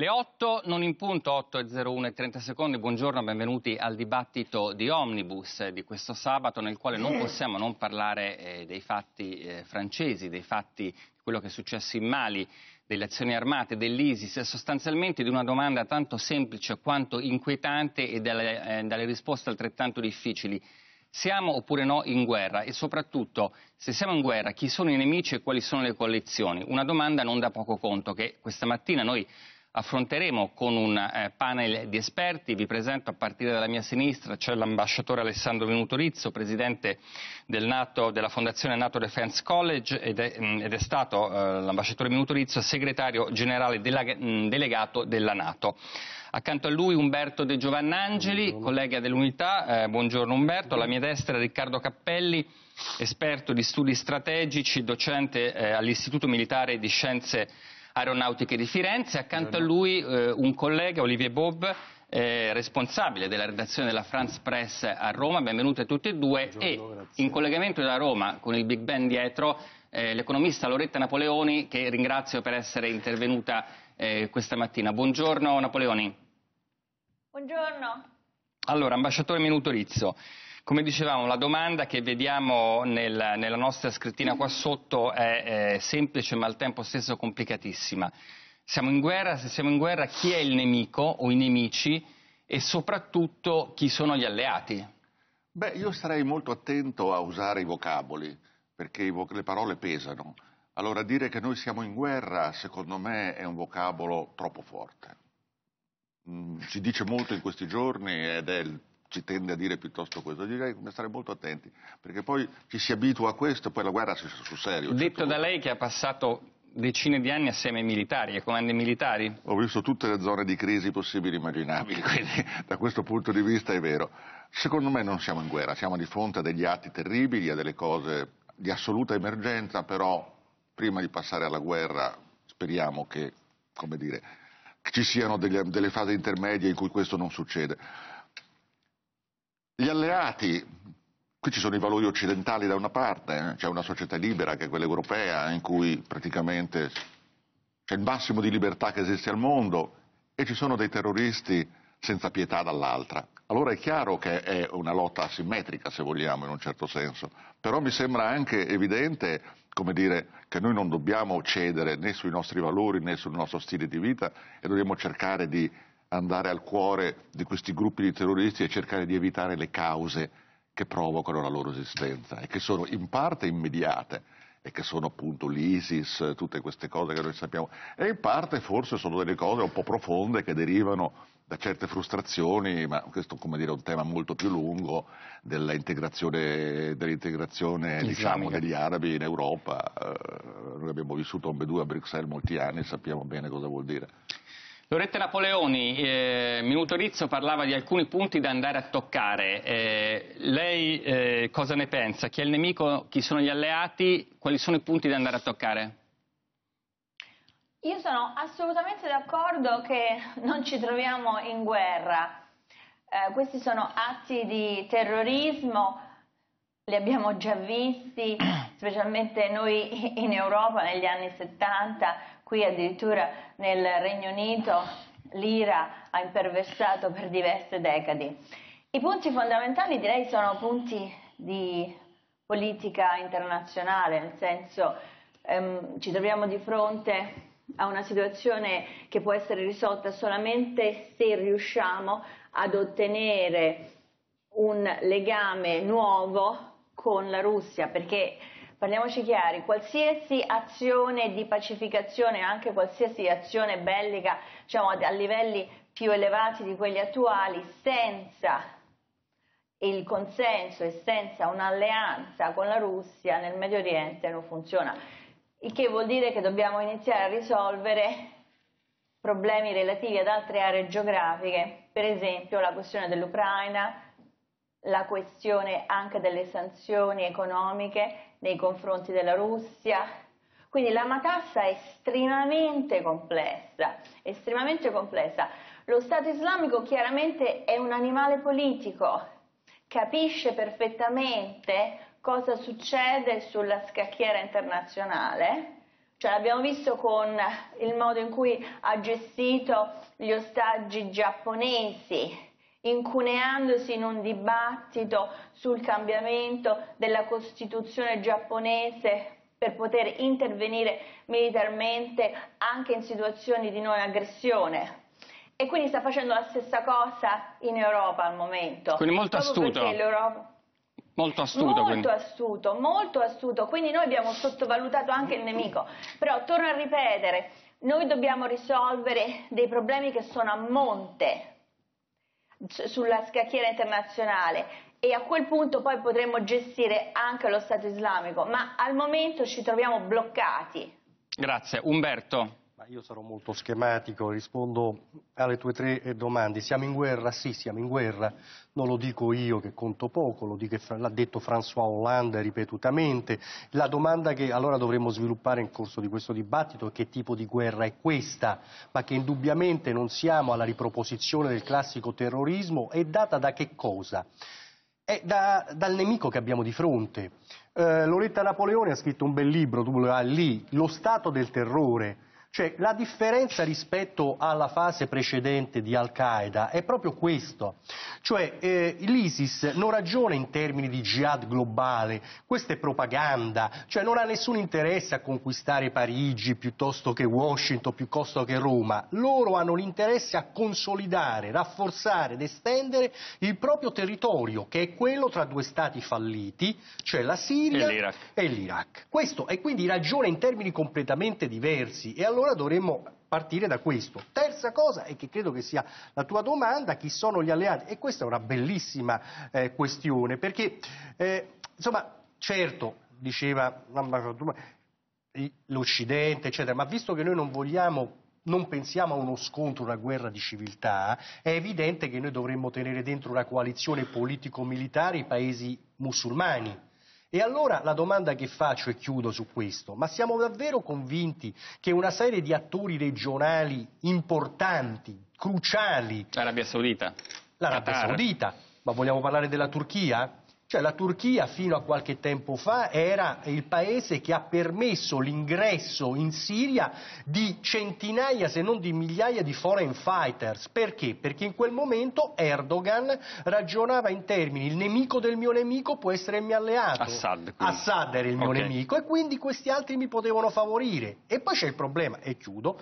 Le 8, non in punto, 8 e 01 e 30 secondi, buongiorno, benvenuti al dibattito di Omnibus di questo sabato nel quale non possiamo non parlare eh, dei fatti eh, francesi, dei fatti di quello che è successo in Mali, delle azioni armate, dell'ISIS sostanzialmente di una domanda tanto semplice quanto inquietante e dalle, eh, dalle risposte altrettanto difficili. Siamo oppure no in guerra e soprattutto se siamo in guerra chi sono i nemici e quali sono le coalizioni? Una domanda non da poco conto che questa mattina noi affronteremo con un eh, panel di esperti. Vi presento a partire dalla mia sinistra c'è l'ambasciatore Alessandro Venuto Rizzo, presidente del NATO, della Fondazione NATO Defense College ed è, mm, ed è stato eh, l'ambasciatore Venuto Rizzo segretario generale della, mm, delegato della NATO. Accanto a lui Umberto De Giovannangeli, buongiorno. collega dell'Unità. Eh, buongiorno Umberto. Alla mia destra Riccardo Cappelli, esperto di studi strategici, docente eh, all'Istituto Militare di Scienze Aeronautiche di Firenze, accanto a lui eh, un collega, Olivier Bob, eh, responsabile della redazione della France Press a Roma, benvenuti a tutti e due, Buongiorno, e grazie. in collegamento da Roma con il Big Ben dietro eh, l'economista Loretta Napoleoni che ringrazio per essere intervenuta eh, questa mattina. Buongiorno Napoleoni. Buongiorno. Allora, ambasciatore Minuto Rizzo. Come dicevamo, la domanda che vediamo nel, nella nostra scrittina qua sotto è, è semplice ma al tempo stesso complicatissima. Siamo in guerra, se siamo in guerra chi è il nemico o i nemici e soprattutto chi sono gli alleati? Beh, io sarei molto attento a usare i vocaboli, perché le parole pesano. Allora dire che noi siamo in guerra, secondo me, è un vocabolo troppo forte. Mm, si dice molto in questi giorni ed è il ci tende a dire piuttosto questo, direi di stare molto attenti, perché poi ci si abitua a questo e poi la guerra si fa sul serio. Detto certo da lei che ha passato decine di anni assieme ai militari, ai comandi militari? Ho visto tutte le zone di crisi possibili e immaginabili, quindi da questo punto di vista è vero. Secondo me non siamo in guerra, siamo di fronte a degli atti terribili, a delle cose di assoluta emergenza, però prima di passare alla guerra speriamo che, come dire, ci siano delle, delle fasi intermedie in cui questo non succede. Gli alleati, qui ci sono i valori occidentali da una parte, eh. c'è una società libera che è quella europea in cui praticamente c'è il massimo di libertà che esiste al mondo e ci sono dei terroristi senza pietà dall'altra. Allora è chiaro che è una lotta asimmetrica, se vogliamo, in un certo senso, però mi sembra anche evidente come dire, che noi non dobbiamo cedere né sui nostri valori né sul nostro stile di vita e dobbiamo cercare di andare al cuore di questi gruppi di terroristi e cercare di evitare le cause che provocano la loro esistenza e che sono in parte immediate e che sono appunto l'ISIS, tutte queste cose che noi sappiamo, e in parte forse sono delle cose un po' profonde che derivano da certe frustrazioni, ma questo come dire, è un tema molto più lungo dell'integrazione, dell'integrazione diciamo, degli arabi in Europa. Eh, noi abbiamo vissuto ambedue a Bruxelles molti anni e sappiamo bene cosa vuol dire. Loretta Napoleoni, eh, Minuto Rizzo parlava di alcuni punti da andare a toccare. Eh, lei eh, cosa ne pensa? Chi è il nemico? Chi sono gli alleati? Quali sono i punti da andare a toccare? Io sono assolutamente d'accordo che non ci troviamo in guerra. Eh, questi sono atti di terrorismo, li abbiamo già visti, specialmente noi in Europa negli anni 70, qui addirittura nel Regno Unito l'ira ha imperversato per diverse decadi. I punti fondamentali direi sono punti di politica internazionale, nel senso ehm, ci troviamo di fronte a una situazione che può essere risolta solamente se riusciamo ad ottenere un legame nuovo con la Russia, perché Parliamoci chiari, qualsiasi azione di pacificazione, anche qualsiasi azione bellica, diciamo a livelli più elevati di quelli attuali, senza il consenso e senza un'alleanza con la Russia nel Medio Oriente non funziona. Il che vuol dire che dobbiamo iniziare a risolvere problemi relativi ad altre aree geografiche, per esempio la questione dell'Ucraina, la questione anche delle sanzioni economiche nei confronti della Russia. Quindi la matassa è estremamente complessa, estremamente complessa. Lo Stato islamico chiaramente è un animale politico, capisce perfettamente cosa succede sulla scacchiera internazionale, cioè l'abbiamo visto con il modo in cui ha gestito gli ostaggi giapponesi, incuneandosi in un dibattito sul cambiamento della Costituzione giapponese per poter intervenire militarmente anche in situazioni di non aggressione. E quindi sta facendo la stessa cosa in Europa al momento. Quindi molto astuto. Molto astuto. Molto astuto, molto astuto. Quindi noi abbiamo sottovalutato anche il nemico. Però torno a ripetere, noi dobbiamo risolvere dei problemi che sono a monte sulla scacchiera internazionale e a quel punto poi potremmo gestire anche lo Stato islamico, ma al momento ci troviamo bloccati. Grazie. Umberto. Ma io sarò molto schematico, rispondo alle tue tre eh, domande. Siamo in guerra? Sì, siamo in guerra. Non lo dico io che conto poco, l'ha detto François Hollande ripetutamente. La domanda che allora dovremmo sviluppare in corso di questo dibattito è che tipo di guerra è questa, ma che indubbiamente non siamo alla riproposizione del classico terrorismo, è data da che cosa? È da, dal nemico che abbiamo di fronte. Eh, Loretta Napoleone ha scritto un bel libro, tu lo hai lì, Lo Stato del Terrore cioè, la differenza rispetto alla fase precedente di Al-Qaeda è proprio questo, cioè eh, l'ISIS non ragiona in termini di jihad globale, questa è propaganda, cioè non ha nessun interesse a conquistare Parigi piuttosto che Washington, piuttosto che Roma, loro hanno l'interesse a consolidare, rafforzare ed estendere il proprio territorio, che è quello tra due stati falliti, cioè la Siria e l'Iraq. E, e quindi ragiona in termini completamente diversi e allora allora dovremmo partire da questo. Terza cosa, e che credo che sia la tua domanda, chi sono gli alleati? E questa è una bellissima eh, questione, perché eh, insomma, certo, diceva l'Occidente, eccetera, ma visto che noi non vogliamo non pensiamo a uno scontro, una guerra di civiltà, è evidente che noi dovremmo tenere dentro una coalizione politico-militare i paesi musulmani, e allora la domanda che faccio e chiudo su questo, ma siamo davvero convinti che una serie di attori regionali importanti, cruciali... L'Arabia Saudita. L'Arabia Saudita, ma vogliamo parlare della Turchia? Cioè la Turchia fino a qualche tempo fa era il paese che ha permesso l'ingresso in Siria di centinaia se non di migliaia di foreign fighters. Perché? Perché in quel momento Erdogan ragionava in termini il nemico del mio nemico può essere il mio alleato. Assad. Quindi. Assad era il mio okay. nemico e quindi questi altri mi potevano favorire. E poi c'è il problema, e chiudo,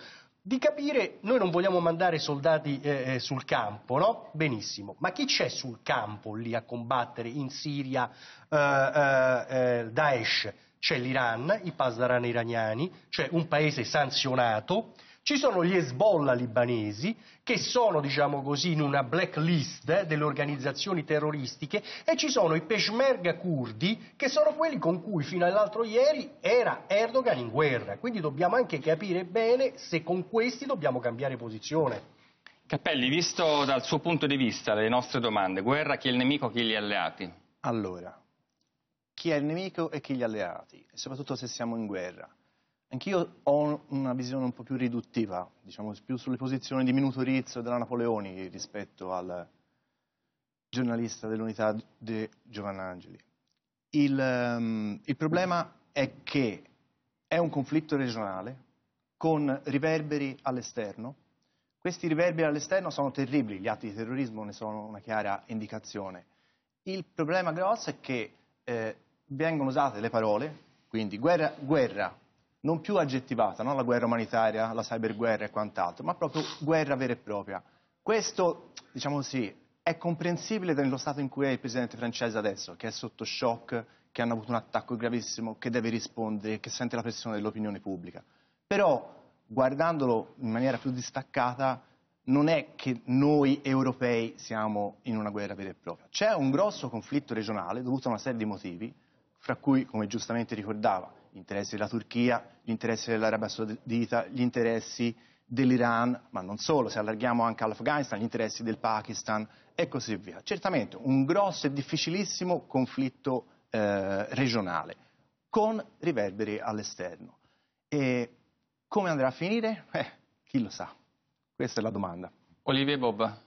di capire, noi non vogliamo mandare soldati eh, eh, sul campo, no? Benissimo, ma chi c'è sul campo lì a combattere in Siria eh, eh, eh Daesh? C'è l'Iran, i Pasdaran iraniani, c'è cioè un paese sanzionato, ci sono gli Hezbollah libanesi che sono, diciamo così, in una blacklist eh, delle organizzazioni terroristiche e ci sono i peshmerga curdi che sono quelli con cui fino all'altro ieri era Erdogan in guerra. Quindi dobbiamo anche capire bene se con questi dobbiamo cambiare posizione. Cappelli, visto dal suo punto di vista le nostre domande, guerra, chi è il nemico, chi gli alleati? Allora, chi è il nemico e chi gli alleati, soprattutto se siamo in guerra. Anch'io ho una visione un po' più riduttiva, diciamo più sulle posizioni di Minuto Rizzo e della Napoleoni rispetto al giornalista dell'unità di de Giovanangeli. Il, um, il problema è che è un conflitto regionale con riverberi all'esterno. Questi riverberi all'esterno sono terribili, gli atti di terrorismo ne sono una chiara indicazione. Il problema grosso è che eh, vengono usate le parole, quindi guerra, guerra non più aggettivata, no? la guerra umanitaria, la cyberguerra e quant'altro, ma proprio guerra vera e propria. Questo, diciamo così, è comprensibile nello stato in cui è il presidente francese adesso, che è sotto shock, che hanno avuto un attacco gravissimo, che deve rispondere, che sente la pressione dell'opinione pubblica. Però, guardandolo in maniera più distaccata, non è che noi europei siamo in una guerra vera e propria. C'è un grosso conflitto regionale dovuto a una serie di motivi, fra cui, come giustamente ricordava, gli interessi della Turchia, gli interessi dell'Arabia Saudita, gli interessi dell'Iran, ma non solo, se allarghiamo anche all'Afghanistan, gli interessi del Pakistan e così via. Certamente un grosso e difficilissimo conflitto eh, regionale con riverberi all'esterno. E come andrà a finire? Eh, chi lo sa? Questa è la domanda. Olivier Bob.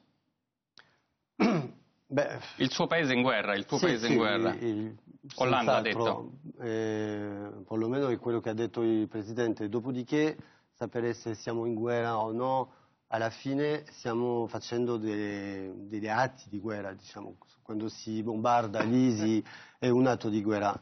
Beh, il suo paese in guerra, il tuo sì, paese sì, in guerra. Il, Ollanda ha detto. Eh, perlomeno è quello che ha detto il Presidente. Dopodiché sapere se siamo in guerra o no, alla fine stiamo facendo dei, degli atti di guerra, diciamo. quando si bombarda l'ISI è un atto di guerra.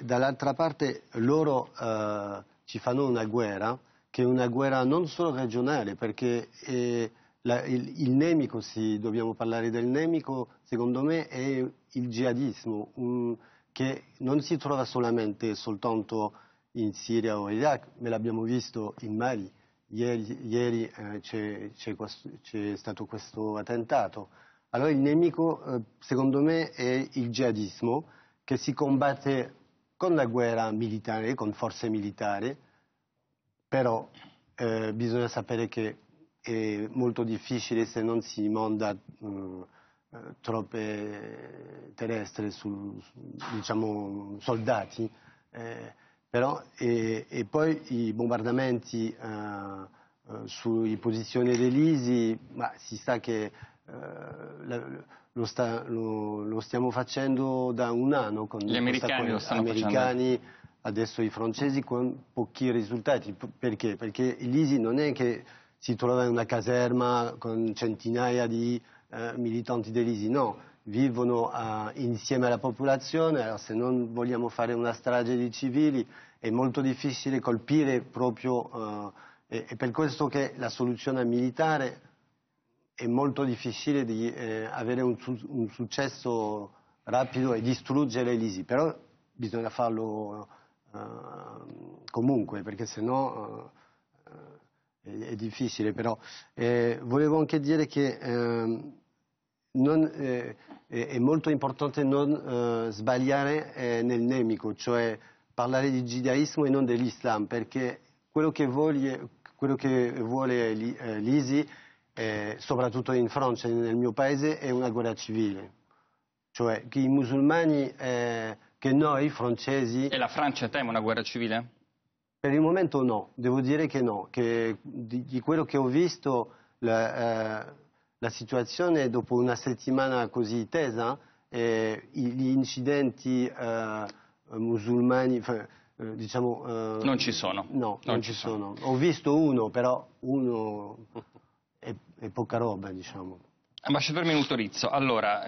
dall'altra parte loro eh, ci fanno una guerra, che è una guerra non solo regionale, perché... Eh, la, il, il, nemico, se dobbiamo parlare del nemico, secondo me è il jihadismo, um, che non si trova solamente soltanto in Siria o Iraq, ma l'abbiamo visto in Mali. Ieri, ieri eh, c'è, stato questo attentato. Allora il nemico, eh, secondo me, è il jihadismo che si combatte con la guerra militare, con forze militari, però eh, bisogna sapere che è molto difficile se non si monda mm, eh, troppe terrestre su, diciamo, soldati, eh, però, e, e, poi i bombardamenti eh, eh sui posizioni dell'ISI, ma si sa che eh, lo, sta, lo, lo, stiamo facendo da un anno con gli americani, con, stanno americani adesso i francesi con pochi risultati, perché? Perché l'ISI non è che si trova in una caserma con centinaia di eh, militanti dell'ISI, no, vivono eh, insieme alla popolazione, allora se non vogliamo fare una strage di civili è molto difficile colpire proprio, eh, è per questo che la soluzione militare è molto difficile di eh, avere un, un, successo rapido e distruggere l'ISI, però bisogna farlo eh, comunque perché sennò... No, eh, è difficile, però eh, volevo anche dire che eh, non, eh, è molto importante non eh, sbagliare eh, nel nemico, cioè parlare di gidaismo e non dell'Islam, perché quello che vuole, quello che vuole eh, l'ISI, soprattutto in Francia, e nel mio paese, è una guerra civile. Cioè che i musulmani, che noi francesi... E la Francia teme una guerra civile? Per il momento no, devo dire che no, che di, di quello che ho visto la, eh, la, situazione dopo una settimana così tesa, eh, gli incidenti eh, musulmani, eh, diciamo... Eh, non ci sono. No, non, non ci sono. sono. Ho visto uno, però uno è, è poca roba, diciamo. Ambasciatore Minuto Rizzo, allora,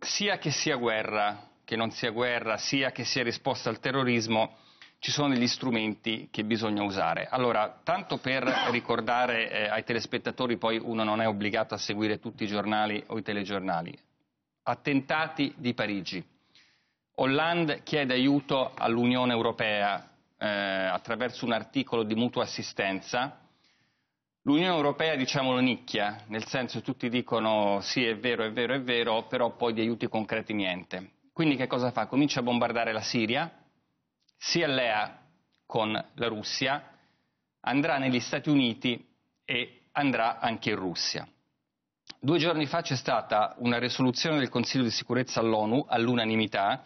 sia che sia guerra, che non sia guerra, sia che sia risposta al terrorismo ci sono degli strumenti che bisogna usare. Allora, tanto per ricordare eh, ai telespettatori, poi uno non è obbligato a seguire tutti i giornali o i telegiornali. Attentati di Parigi. Hollande chiede aiuto all'Unione Europea eh, attraverso un articolo di mutua assistenza. L'Unione Europea, diciamolo, nicchia, nel senso che tutti dicono sì, è vero, è vero, è vero, però poi di aiuti concreti niente. Quindi che cosa fa? Comincia a bombardare la Siria, si allea con la Russia, andrà negli Stati Uniti e andrà anche in Russia. Due giorni fa c'è stata una risoluzione del Consiglio di sicurezza all'ONU all'unanimità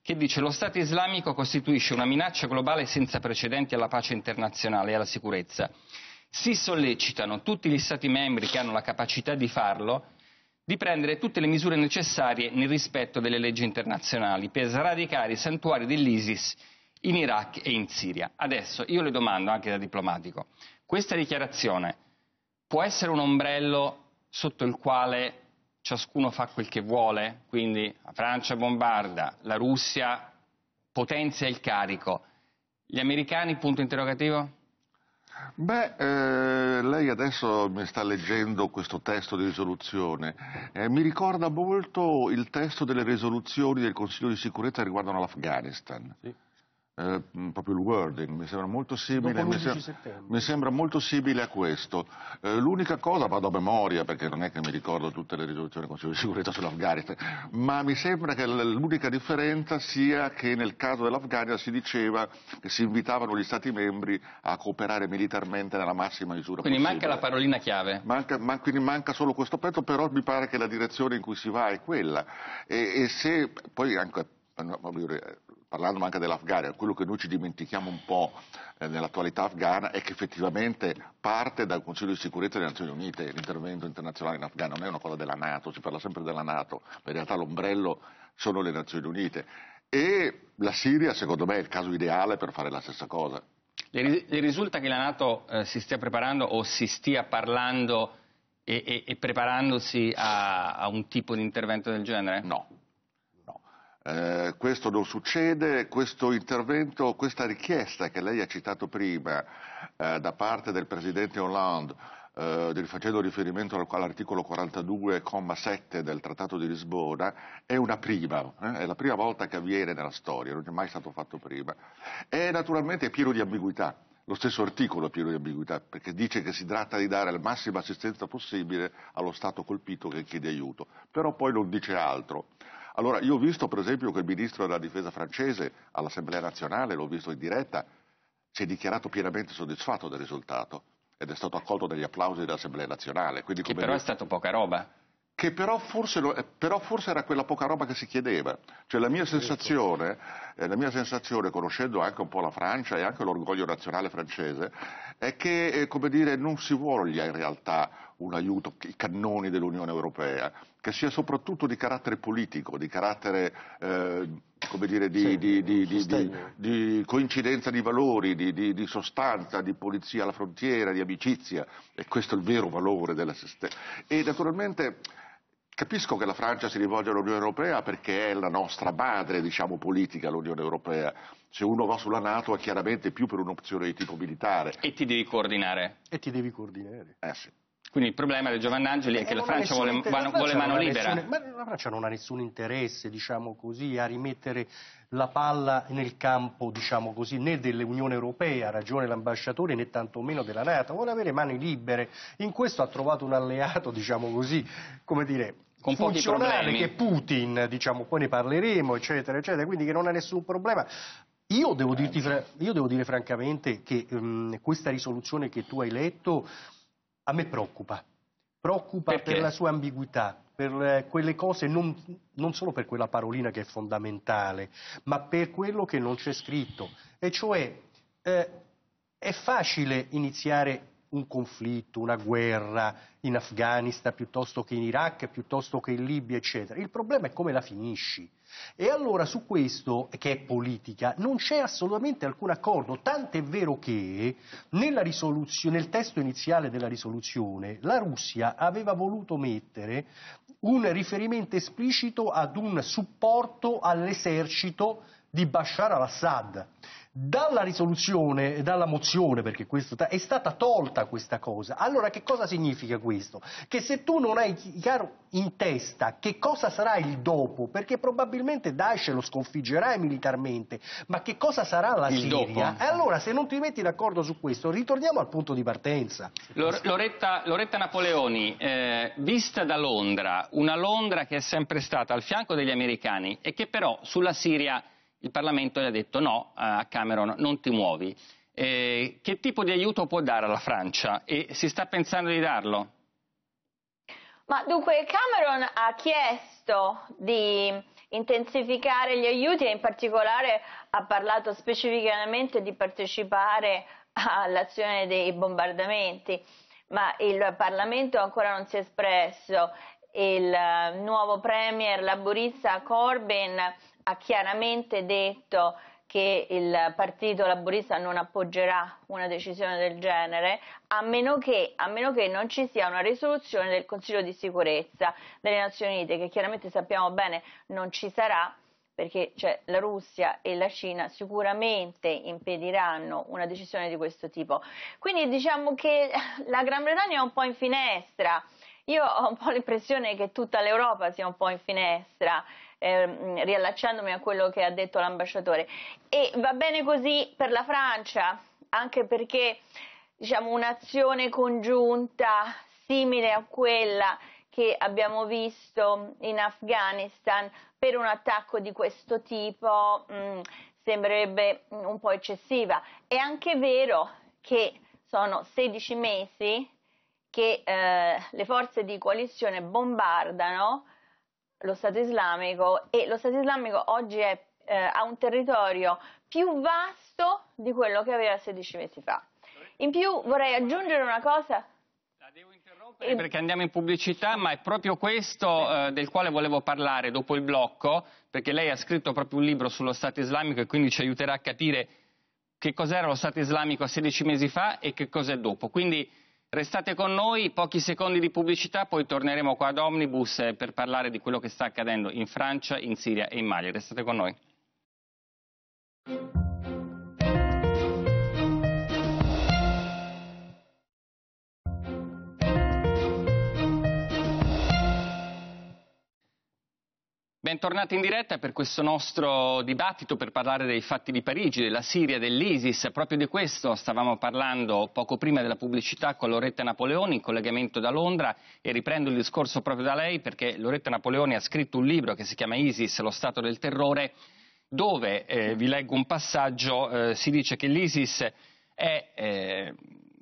che dice lo Stato islamico costituisce una minaccia globale senza precedenti alla pace internazionale e alla sicurezza. Si sollecitano tutti gli Stati membri che hanno la capacità di farlo di prendere tutte le misure necessarie nel rispetto delle leggi internazionali per sradicare i santuari dell'ISIS in Iraq e in Siria. Adesso io le domando anche da diplomatico, questa dichiarazione può essere un ombrello sotto il quale ciascuno fa quel che vuole, quindi la Francia bombarda, la Russia potenzia il carico, gli americani punto interrogativo? Beh, eh, lei adesso mi sta leggendo questo testo di risoluzione. Eh, mi ricorda molto il testo delle risoluzioni del Consiglio di sicurezza riguardo all'Afghanistan. Sì. Eh, mm, proprio il wording mi sembra molto simile, mi sembra, mi sembra molto simile a questo. Eh, l'unica cosa, vado a memoria perché non è che mi ricordo tutte le risoluzioni del Consiglio di sicurezza sull'Afghanistan, ma mi sembra che l'unica differenza sia che nel caso dell'Afghanistan si diceva che si invitavano gli Stati membri a cooperare militarmente nella massima misura quindi possibile. Quindi manca la parolina chiave. Manca, man, quindi manca solo questo pezzo, però mi pare che la direzione in cui si va è quella. E, e se poi anche parlando anche dell'Afghanistan, quello che noi ci dimentichiamo un po' eh, nell'attualità afghana è che effettivamente parte dal Consiglio di sicurezza delle Nazioni Unite l'intervento internazionale in Afghanistan, non è una cosa della Nato, si parla sempre della Nato, ma in realtà l'ombrello sono le Nazioni Unite. E la Siria, secondo me, è il caso ideale per fare la stessa cosa. Le, risulta che la Nato eh, si stia preparando o si stia parlando e, e, e preparandosi a, a un tipo di intervento del genere? No. Eh, questo non succede, questo intervento, questa richiesta che lei ha citato prima eh, da parte del Presidente Hollande, eh, facendo riferimento all'articolo 42,7 del Trattato di Lisbona, è una prima, eh, è la prima volta che avviene nella storia, non è mai stato fatto prima. E naturalmente è pieno di ambiguità, lo stesso articolo è pieno di ambiguità, perché dice che si tratta di dare la massima assistenza possibile allo Stato colpito che chiede aiuto, però poi non dice altro. Allora io ho visto per esempio che il ministro della difesa francese all'Assemblea nazionale, l'ho visto in diretta, si è dichiarato pienamente soddisfatto del risultato ed è stato accolto dagli applausi dell'Assemblea nazionale. che però è stata poca roba. Che però forse, eh, però forse, era quella poca roba che si chiedeva. Cioè la mia, sensazione, eh, la mia sensazione, conoscendo anche un po' la Francia e anche l'orgoglio nazionale francese, è che eh, dire, non si voglia in realtà un aiuto, i cannoni dell'Unione Europea, che sia soprattutto di carattere politico, di carattere eh, come dire, di, sì, di, di, di, coincidenza di valori, di, sostanza, di polizia alla frontiera, di amicizia, e questo è il vero valore dell'assistenza. E naturalmente capisco che la Francia si rivolge all'Unione Europea perché è la nostra madre, diciamo, politica, l'Unione Europea. Se uno va sulla Nato è chiaramente più per un'opzione di tipo militare. E ti devi coordinare. E ti devi coordinare. Eh sì. Quindi il problema del Giovannangeli è che eh, la Francia vuole, la Francia mano libera. Nessuna, ma la Francia non ha nessun interesse, diciamo così, a rimettere la palla nel campo, diciamo così, né dell'Unione Europea, ragione l'ambasciatore, né tantomeno della Nato, vuole avere mani libere. In questo ha trovato un alleato, diciamo così, come dire, con funzionale che Putin, diciamo, poi ne parleremo, eccetera, eccetera, quindi che non ha nessun problema. Io devo, dirti, io devo dire francamente che um, questa risoluzione che tu hai letto a me preoccupa. Preoccupa Perché? per la sua ambiguità, per eh, quelle cose, non, non, solo per quella parolina che è fondamentale, ma per quello che non c'è scritto. E cioè, eh, è facile iniziare un conflitto, una guerra in Afghanistan piuttosto che in Iraq, piuttosto che in Libia, eccetera. Il problema è come la finisci. E allora su questo, che è politica, non c'è assolutamente alcun accordo, tant'è vero che nel testo iniziale della risoluzione la Russia aveva voluto mettere un riferimento esplicito ad un supporto all'esercito di Bashar al-Assad. Dalla risoluzione, dalla mozione, perché questo è stata tolta questa cosa. Allora che cosa significa questo? Che se tu non hai chiaro in testa che cosa sarà il dopo, perché probabilmente Daesh lo sconfiggerai militarmente, ma che cosa sarà la il Siria? Dopo. Eh. E allora se non ti metti d'accordo su questo, ritorniamo al punto di partenza. Lor Loretta, Loretta, Napoleoni, eh, vista da Londra, una Londra che è sempre stata al fianco degli americani e che però sulla Siria il Parlamento gli ha detto no eh, a Cameron, non ti muovi. Eh, che tipo di aiuto può dare alla Francia e si sta pensando di darlo? Ma dunque Cameron ha chiesto di intensificare gli aiuti e in particolare ha parlato specificamente di partecipare all'azione dei bombardamenti, ma il Parlamento ancora non si è espresso. Il eh, nuovo Premier laburista Corbyn ha chiaramente detto che il partito laborista non appoggerà una decisione del genere, a meno, che, a meno, che, non ci sia una risoluzione del Consiglio di sicurezza delle Nazioni Unite, che chiaramente sappiamo bene non ci sarà, perché cioè, la Russia e la Cina sicuramente impediranno una decisione di questo tipo. Quindi diciamo che la Gran Bretagna è un po' in finestra. Io ho un po' l'impressione che tutta l'Europa sia un po' in finestra eh, riallacciandomi a quello che ha detto l'ambasciatore. E va bene così per la Francia, anche perché diciamo, un'azione congiunta simile a quella che abbiamo visto in Afghanistan per un attacco di questo tipo mh, mm, sembrerebbe un po' eccessiva. È anche vero che sono 16 mesi che eh, le forze di coalizione bombardano lo Stato islamico e lo Stato islamico oggi è, eh, ha un territorio più vasto di quello che aveva 16 mesi fa. In più vorrei aggiungere una cosa devo interrompere perché andiamo in pubblicità, ma è proprio questo eh, del quale volevo parlare dopo il blocco, perché lei ha scritto proprio un libro sullo Stato islamico e quindi ci aiuterà a capire che cos'era lo Stato islamico 16 mesi fa e che cos'è dopo. Quindi Restate con noi, pochi secondi di pubblicità, poi torneremo qua ad Omnibus eh, per parlare di quello che sta accadendo in Francia, in Siria e in Mali. Restate con noi. Bentornati in diretta per questo nostro dibattito per parlare dei fatti di Parigi, della Siria, dell'ISIS. Proprio di questo stavamo parlando poco prima della pubblicità con Loretta Napoleoni in collegamento da Londra e riprendo il discorso proprio da lei perché Loretta Napoleoni ha scritto un libro che si chiama ISIS, lo Stato del Terrore, dove, eh, vi leggo un passaggio, eh, si dice che l'ISIS è, eh,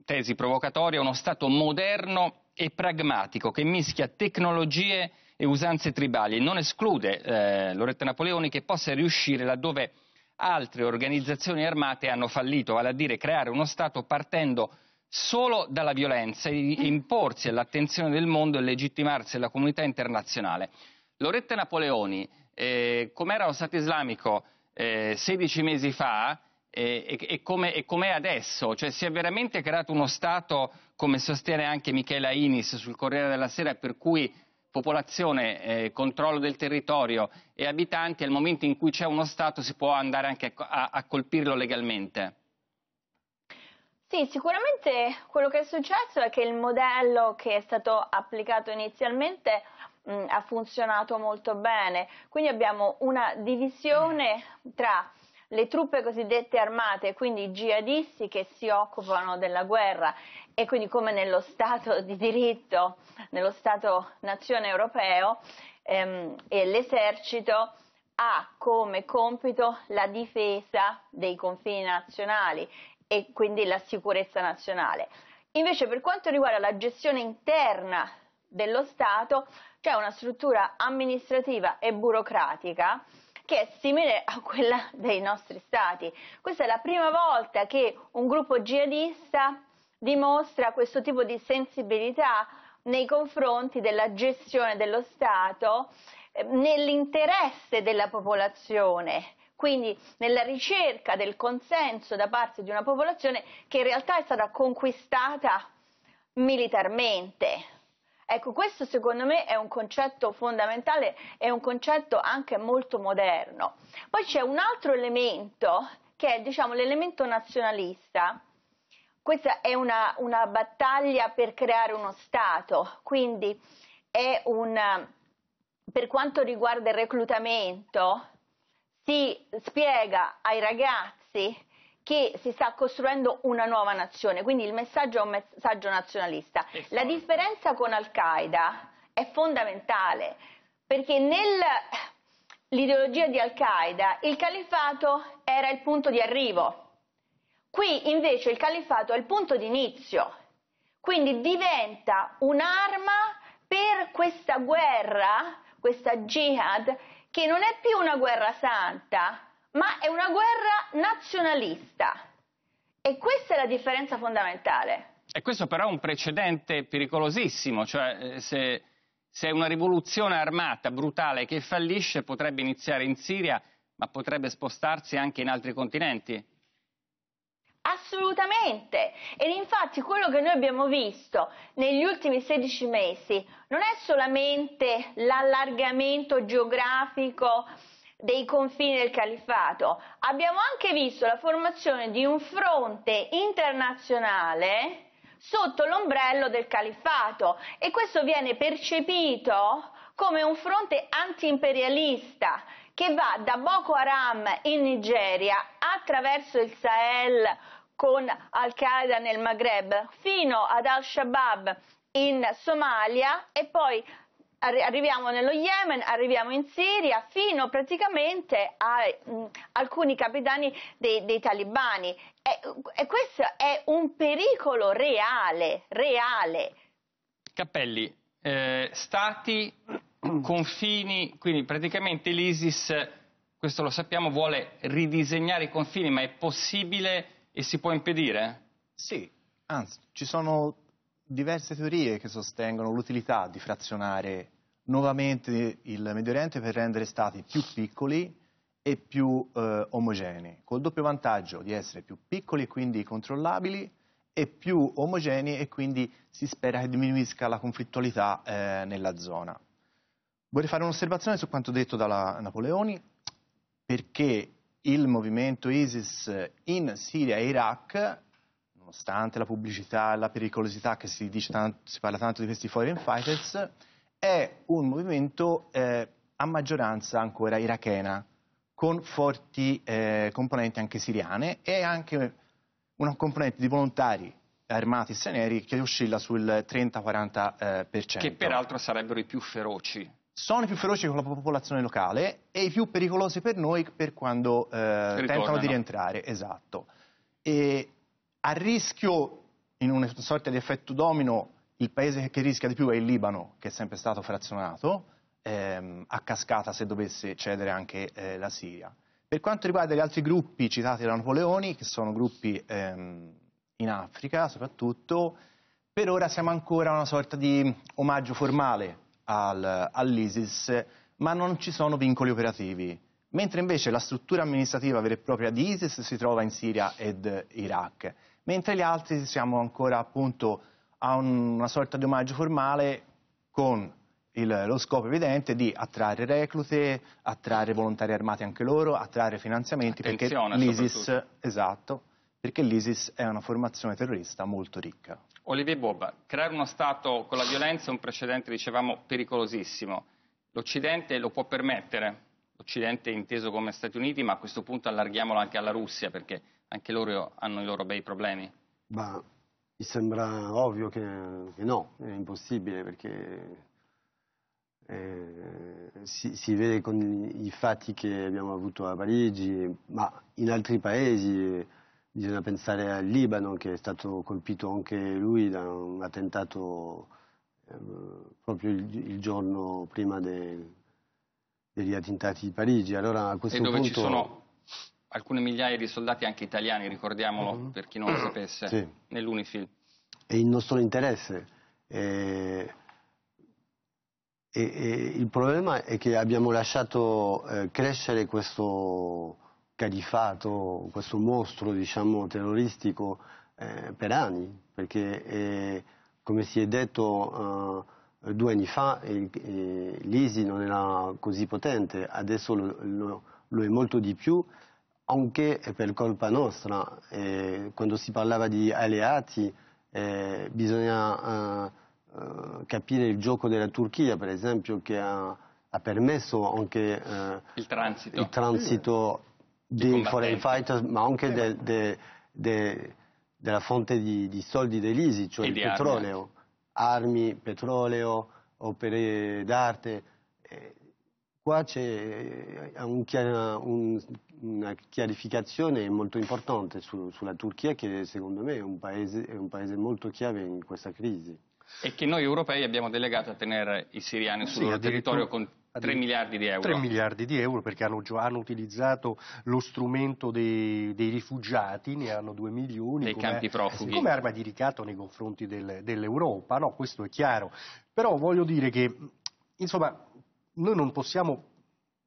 tesi provocatoria, uno Stato moderno e pragmatico che mischia tecnologie e usanze tribali e non esclude eh, Loretta Napoleoni che possa riuscire laddove altre organizzazioni armate hanno fallito, vale a dire creare uno Stato partendo solo dalla violenza e mm. imporsi all'attenzione del mondo e legittimarsi alla comunità internazionale. Loretta Napoleoni, eh, come era lo Stato islamico eh, 16 mesi fa, e, e, come, e com'è adesso, cioè si è veramente creato uno Stato, come sostiene anche Michela Inis sul Corriere della Sera, per cui popolazione, eh, controllo del territorio e abitanti, al momento in cui c'è uno Stato si può andare anche a, a colpirlo legalmente. Sì, sicuramente quello che è successo è che il modello che è stato applicato inizialmente mh, mm, ha funzionato molto bene, quindi abbiamo una divisione tra le truppe cosiddette armate, quindi i jihadisti che si occupano della guerra e quindi come nello Stato di diritto, nello Stato-nazione europeo ehm, e l'esercito ha come compito la difesa dei confini nazionali e quindi la sicurezza nazionale. Invece per quanto riguarda la gestione interna dello Stato c'è una struttura amministrativa e burocratica che è simile a quella dei nostri stati. Questa è la prima volta che un gruppo jihadista dimostra questo tipo di sensibilità nei confronti della gestione dello Stato eh, nell'interesse della popolazione, quindi nella ricerca del consenso da parte di una popolazione che in realtà è stata conquistata militarmente. Ecco, questo secondo me è un concetto fondamentale, è un concetto anche molto moderno. Poi c'è un altro elemento che è diciamo, l'elemento nazionalista. Questa è una, una battaglia per creare uno Stato, quindi è un, per quanto riguarda il reclutamento, si spiega ai ragazzi che si sta costruendo una nuova nazione, quindi il messaggio è un messaggio nazionalista. La differenza con Al-Qaeda è fondamentale perché nell'ideologia di Al-Qaeda il califfato era il punto di arrivo, qui invece il califfato è il punto di inizio, quindi diventa un'arma per questa guerra, questa jihad, che non è più una guerra santa, ma è una guerra nazionalista. E questa è la differenza fondamentale. E questo però è un precedente pericolosissimo, cioè eh, se, se è una rivoluzione armata brutale che fallisce potrebbe iniziare in Siria, ma potrebbe spostarsi anche in altri continenti. Assolutamente! Ed infatti quello che noi abbiamo visto negli ultimi 16 mesi non è solamente l'allargamento geografico dei confini del califfato. Abbiamo anche visto la formazione di un fronte internazionale sotto l'ombrello del califfato e questo viene percepito come un fronte antiimperialista che va da Boko Haram in Nigeria attraverso il Sahel con Al-Qaeda nel Maghreb fino ad Al-Shabaab in Somalia e poi arri- arriviamo nello Yemen, arriviamo in Siria, fino praticamente a mh, alcuni capitani dei, dei talibani. E, e, questo è un pericolo reale, reale. Cappelli, eh, stati, confini, quindi praticamente l'ISIS, questo lo sappiamo, vuole ridisegnare i confini, ma è possibile e si può impedire? Sì, anzi, ci sono diverse teorie che sostengono l'utilità di frazionare nuovamente il Medio Oriente per rendere stati più piccoli e più eh, omogenei, col doppio vantaggio di essere più piccoli e quindi controllabili e più omogenei e quindi si spera che diminuisca la conflittualità eh, nella zona. Vorrei fare un'osservazione su quanto detto dalla Napoleoni, perché il movimento ISIS in Siria e Iraq nonostante la pubblicità e la pericolosità che si, tanto, si, parla tanto di questi foreign fighters, è un movimento eh, a maggioranza ancora irachena, con forti eh, componenti anche siriane e anche una componente di volontari armati stranieri che oscilla sul 30-40%. Eh, che peraltro sarebbero i più feroci sono i più feroci con la popolazione locale e i più pericolosi per noi per quando eh, tentano di rientrare. Esatto. E a rischio, in una sorta di effetto domino, il paese che rischia di più è il Libano, che è sempre stato frazionato, ehm, a cascata se dovesse cedere anche eh, la Siria. Per quanto riguarda gli altri gruppi citati da Napoleoni, che sono gruppi ehm, in Africa soprattutto, per ora siamo ancora una sorta di omaggio formale al, all'ISIS, ma non ci sono vincoli operativi. Mentre invece la struttura amministrativa vera e propria di ISIS si trova in Siria ed Iraq mentre gli altri siamo ancora appunto a un, una sorta di omaggio formale con il, lo scopo evidente di attrarre reclute, attrarre volontari armati anche loro, attrarre finanziamenti Attenzione, perché l'ISIS, esatto, perché l'ISIS è una formazione terrorista molto ricca. Olivier Bobba, creare uno Stato con la violenza è un precedente, dicevamo, pericolosissimo. L'Occidente lo può permettere, l'Occidente inteso come Stati Uniti, ma a questo punto allarghiamolo anche alla Russia, perché anche loro hanno i loro bei problemi. Ma mi sembra ovvio che, che no, è impossibile perché eh, si, si, vede con i fatti che abbiamo avuto a Parigi, ma in altri paesi, bisogna pensare al Libano che è stato colpito anche lui da un attentato eh, proprio il, il, giorno prima de, degli attentati di Parigi. Allora, a questo e dove punto... ci sono alcune migliaia di soldati anche italiani, ricordiamolo mm -hmm. per chi non lo sapesse, sì. nell'Unifil. È il nostro interesse. E... Eh, e, e il problema è che abbiamo lasciato eh, crescere questo califato, questo mostro diciamo, terroristico eh, per anni, perché eh, come si è detto eh, due anni fa eh, l'ISI non era così potente, adesso lo, lo, lo è molto di più anche per colpa nostra. E eh, quando si parlava di alleati, eh, bisogna eh, capire il gioco della Turchia, per esempio, che ha, ha permesso anche eh, il transito, il transito dei foreign fighters, ma anche de, de, de, della fonte di, di soldi dell'ISI, cioè il petrolio, armi. armi, petrolio, opere d'arte. Eh, qua c'è eh, un, un una chiarificazione molto importante su, sulla Turchia che secondo me è un, paese, è un paese molto chiave in questa crisi. E che noi europei abbiamo delegato a tenere i siriani sul sì, loro territorio con 3 miliardi di euro. 3 miliardi di euro perché hanno, hanno utilizzato lo strumento dei, dei, rifugiati, ne hanno 2 milioni. Dei come, campi eh profughi. Come arma di ricatto nei confronti del, dell'Europa, no? Questo è chiaro. Però voglio dire che, insomma, noi non possiamo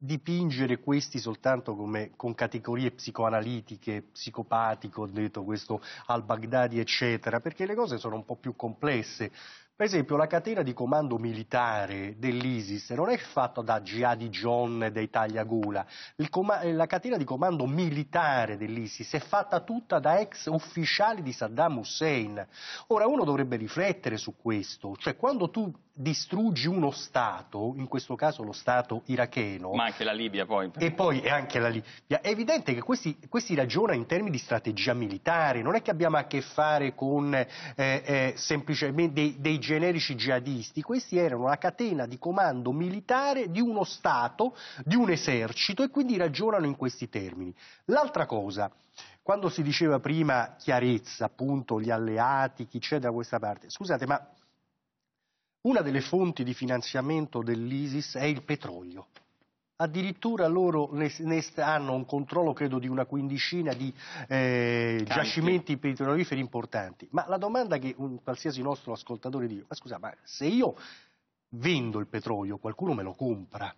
dipingere questi soltanto come, con categorie psicoanalitiche, psicopatico, ho detto questo al-Baghdadi, eccetera, perché le cose sono un po' più complesse. Per esempio la catena di comando militare dell'ISIS non è fatta da Jihadi John e dai Tagliagula, eh, la catena di comando militare dell'ISIS è fatta tutta da ex ufficiali di Saddam Hussein. Ora uno dovrebbe riflettere su questo, cioè quando tu distruggi uno Stato, in questo caso lo Stato iracheno. Ma anche la Libia poi. E poi e anche la Libia. È evidente che questi, questi ragionano in termini di strategia militare, non è che abbiamo a che fare con eh, eh, semplicemente dei, dei, generici jihadisti, questi erano la catena di comando militare di uno Stato, di un esercito e quindi ragionano in questi termini. L'altra cosa, quando si diceva prima chiarezza, appunto, gli alleati, chi c'è da questa parte, scusate ma una delle fonti di finanziamento dell'ISIS è il petrolio. Addirittura loro ne, ne hanno un controllo, credo, di una quindicina di eh, giacimenti petroliferi importanti. Ma la domanda che un qualsiasi nostro ascoltatore dice, ma scusa, ma se io vendo il petrolio, qualcuno me lo compra.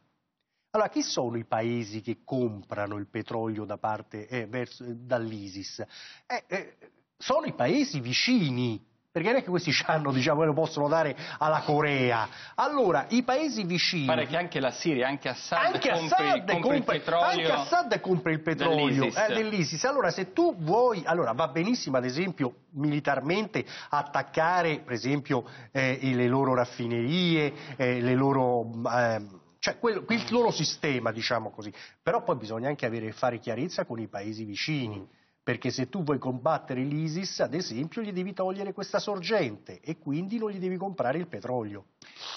Allora, chi sono i paesi che comprano il petrolio da parte, eh, verso, dall'ISIS? Eh, eh sono i paesi vicini perché non è che questi hanno, diciamo, lo possono dare alla Corea. Allora, i paesi vicini... Pare che anche la Siria, anche Assad, anche compri, Assad compri, compri, il petrolio... Anche Assad compra il petrolio dell'ISIS. Eh, dell'ISIS. Allora, se tu vuoi... Allora, va benissimo, ad esempio, militarmente attaccare, per esempio, eh, le loro raffinerie, eh, le loro... Ehm, cioè quello, il loro sistema, diciamo così. Però poi bisogna anche avere, fare chiarezza con i paesi vicini perché se tu vuoi combattere l'ISIS, ad esempio, gli devi togliere questa sorgente e quindi non gli devi comprare il petrolio.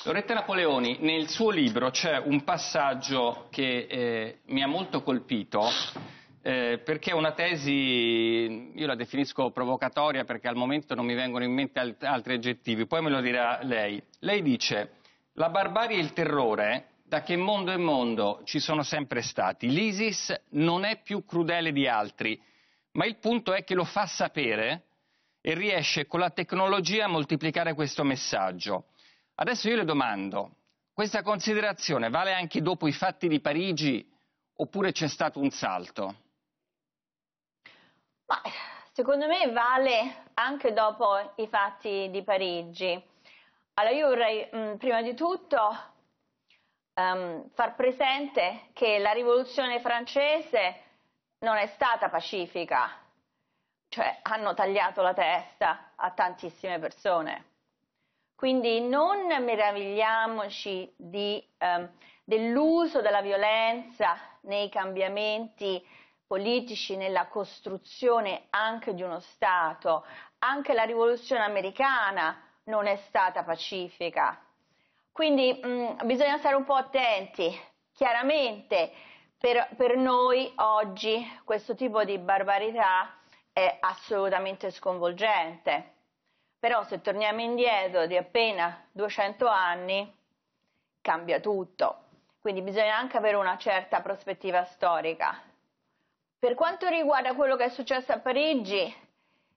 Loretta Napoleoni, nel suo libro c'è un passaggio che eh, mi ha molto colpito. Eh, perché è una tesi, io la definisco provocatoria perché al momento non mi vengono in mente alt- altri aggettivi, poi me lo dirà lei. Lei dice, la barbarie e il terrore da che mondo è mondo ci sono sempre stati, l'ISIS non è più crudele di altri, ma il punto è che lo fa sapere e riesce con la tecnologia a moltiplicare questo messaggio. Adesso io le domando, questa considerazione vale anche dopo i fatti di Parigi oppure c'è stato un salto? Ma, secondo me vale anche dopo i fatti di Parigi. Allora io vorrei mh, mm, prima di tutto um, far presente che la rivoluzione francese non è stata pacifica, cioè hanno tagliato la testa a tantissime persone. Quindi non meravigliamoci di, ehm, dell'uso della violenza nei cambiamenti politici, nella costruzione anche di uno Stato. Anche la rivoluzione americana non è stata pacifica. Quindi mh, mm, bisogna stare un po' attenti. Chiaramente per, per noi oggi questo tipo di barbarità è assolutamente sconvolgente. Però se torniamo indietro di appena 200 anni cambia tutto, quindi bisogna anche avere una certa prospettiva storica. Per quanto riguarda quello che è successo a Parigi,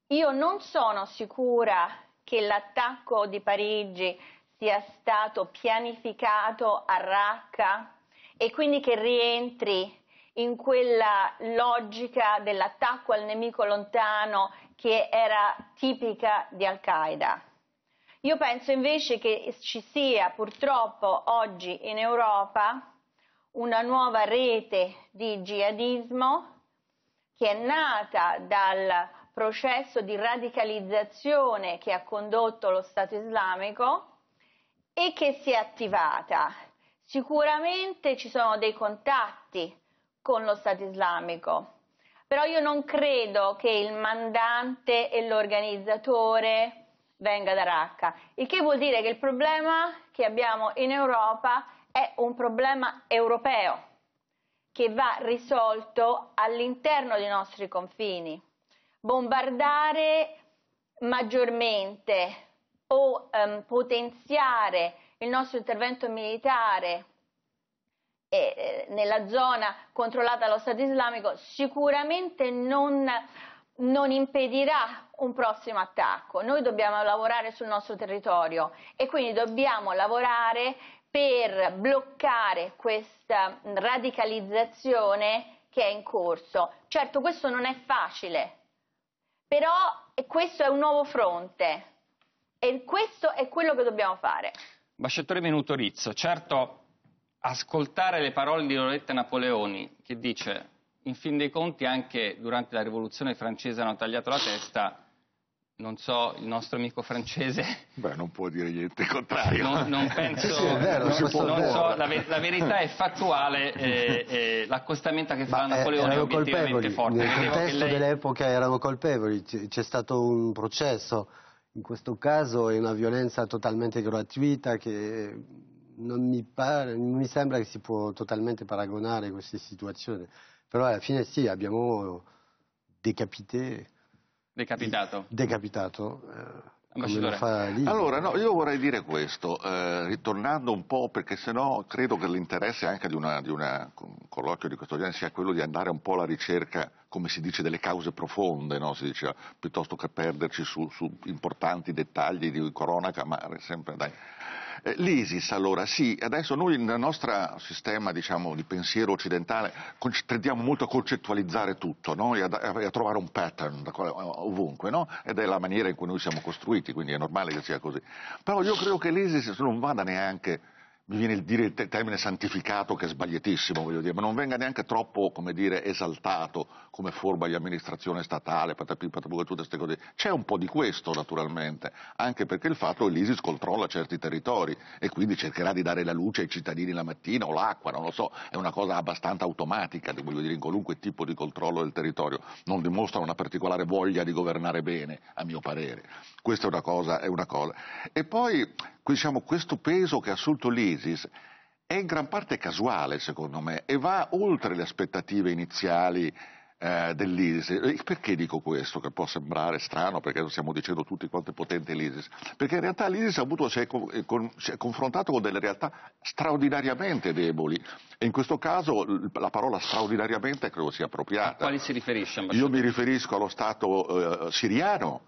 io non sono sicura che l'attacco di Parigi sia stato pianificato a racca e quindi che rientri in quella logica dell'attacco al nemico lontano che era tipica di Al-Qaeda. Io penso invece che ci sia purtroppo oggi in Europa una nuova rete di jihadismo che è nata dal processo di radicalizzazione che ha condotto lo Stato islamico e che si è attivata Sicuramente ci sono dei contatti con lo Stato islamico, però io non credo che il mandante e l'organizzatore venga da Raqqa, il che vuol dire che il problema che abbiamo in Europa è un problema europeo che va risolto all'interno dei nostri confini. Bombardare maggiormente o ehm, potenziare il nostro intervento militare eh, eh nella zona controllata dallo Stato islamico sicuramente non, non impedirà un prossimo attacco. Noi dobbiamo lavorare sul nostro territorio e quindi dobbiamo lavorare per bloccare questa radicalizzazione che è in corso. Certo, questo non è facile, però questo è un nuovo fronte e questo è quello che dobbiamo fare. Ambasciatore Venuto Rizzo, certo ascoltare le parole di Loretta Napoleoni che dice in fin dei conti anche durante la rivoluzione francese hanno tagliato la testa non so, il nostro amico francese... Beh, non può dire niente contrario. Non, non penso... sì, vero, non, posso, non so, la, ver- la, verità è fattuale, eh, eh, l'accostamento che fa Ma eh, Napoleone è obiettivamente forte. Nel Vedevo contesto lei... dell'epoca erano colpevoli, c'è stato un processo in questo caso è una violenza totalmente gratuita che non mi, pare, non mi sembra che si può totalmente paragonare a queste situazioni. Però alla fine sì, abbiamo decapite, decapitato. decapitato eh, allora, no, io vorrei dire questo, eh, ritornando un po', perché sennò credo che l'interesse anche di, una, di una, un colloquio di questo genere sia quello di andare un po' alla ricerca, come si dice, delle cause profonde, no? si dice, piuttosto che perderci su, su importanti dettagli di cronaca, ma sempre dai. Eh, L'ISIS allora, sì, adesso noi nel nostro sistema diciamo, di pensiero occidentale tendiamo molto a concettualizzare tutto no? e, a, a, trovare un pattern ovunque, no? ed è la maniera in cui noi siamo costruiti, quindi è normale che sia così. Però io credo che l'ISIS non vada neanche mi viene il dire il termine santificato che è sbagliatissimo, voglio dire, ma non venga neanche troppo, come dire, esaltato come forma di amministrazione statale, patapi, patapu, tutte queste cose. C'è un po' di questo, naturalmente, anche perché il fatto che l'ISIS controlla certi territori e quindi cercherà di dare la luce ai cittadini la mattina o l'acqua, non lo so, è una cosa abbastanza automatica, voglio dire, in qualunque tipo di controllo del territorio. Non dimostra una particolare voglia di governare bene, a mio parere. Questa è una cosa, è una cosa. E poi, diciamo, questo peso che ha assunto l'ISIS, l'ISIS è in gran parte casuale, secondo me, e va oltre le aspettative iniziali eh, dell'ISIS. Perché dico questo? Che può sembrare strano, perché stiamo dicendo tutti quanto è potente l'ISIS. Perché in realtà l'ISIS avuto, si, è eh, con, si, è confrontato con delle realtà straordinariamente deboli. E in questo caso la parola straordinariamente credo sia appropriata. A quali si riferisce? Ambasciatore? Io mi riferisco allo Stato eh, siriano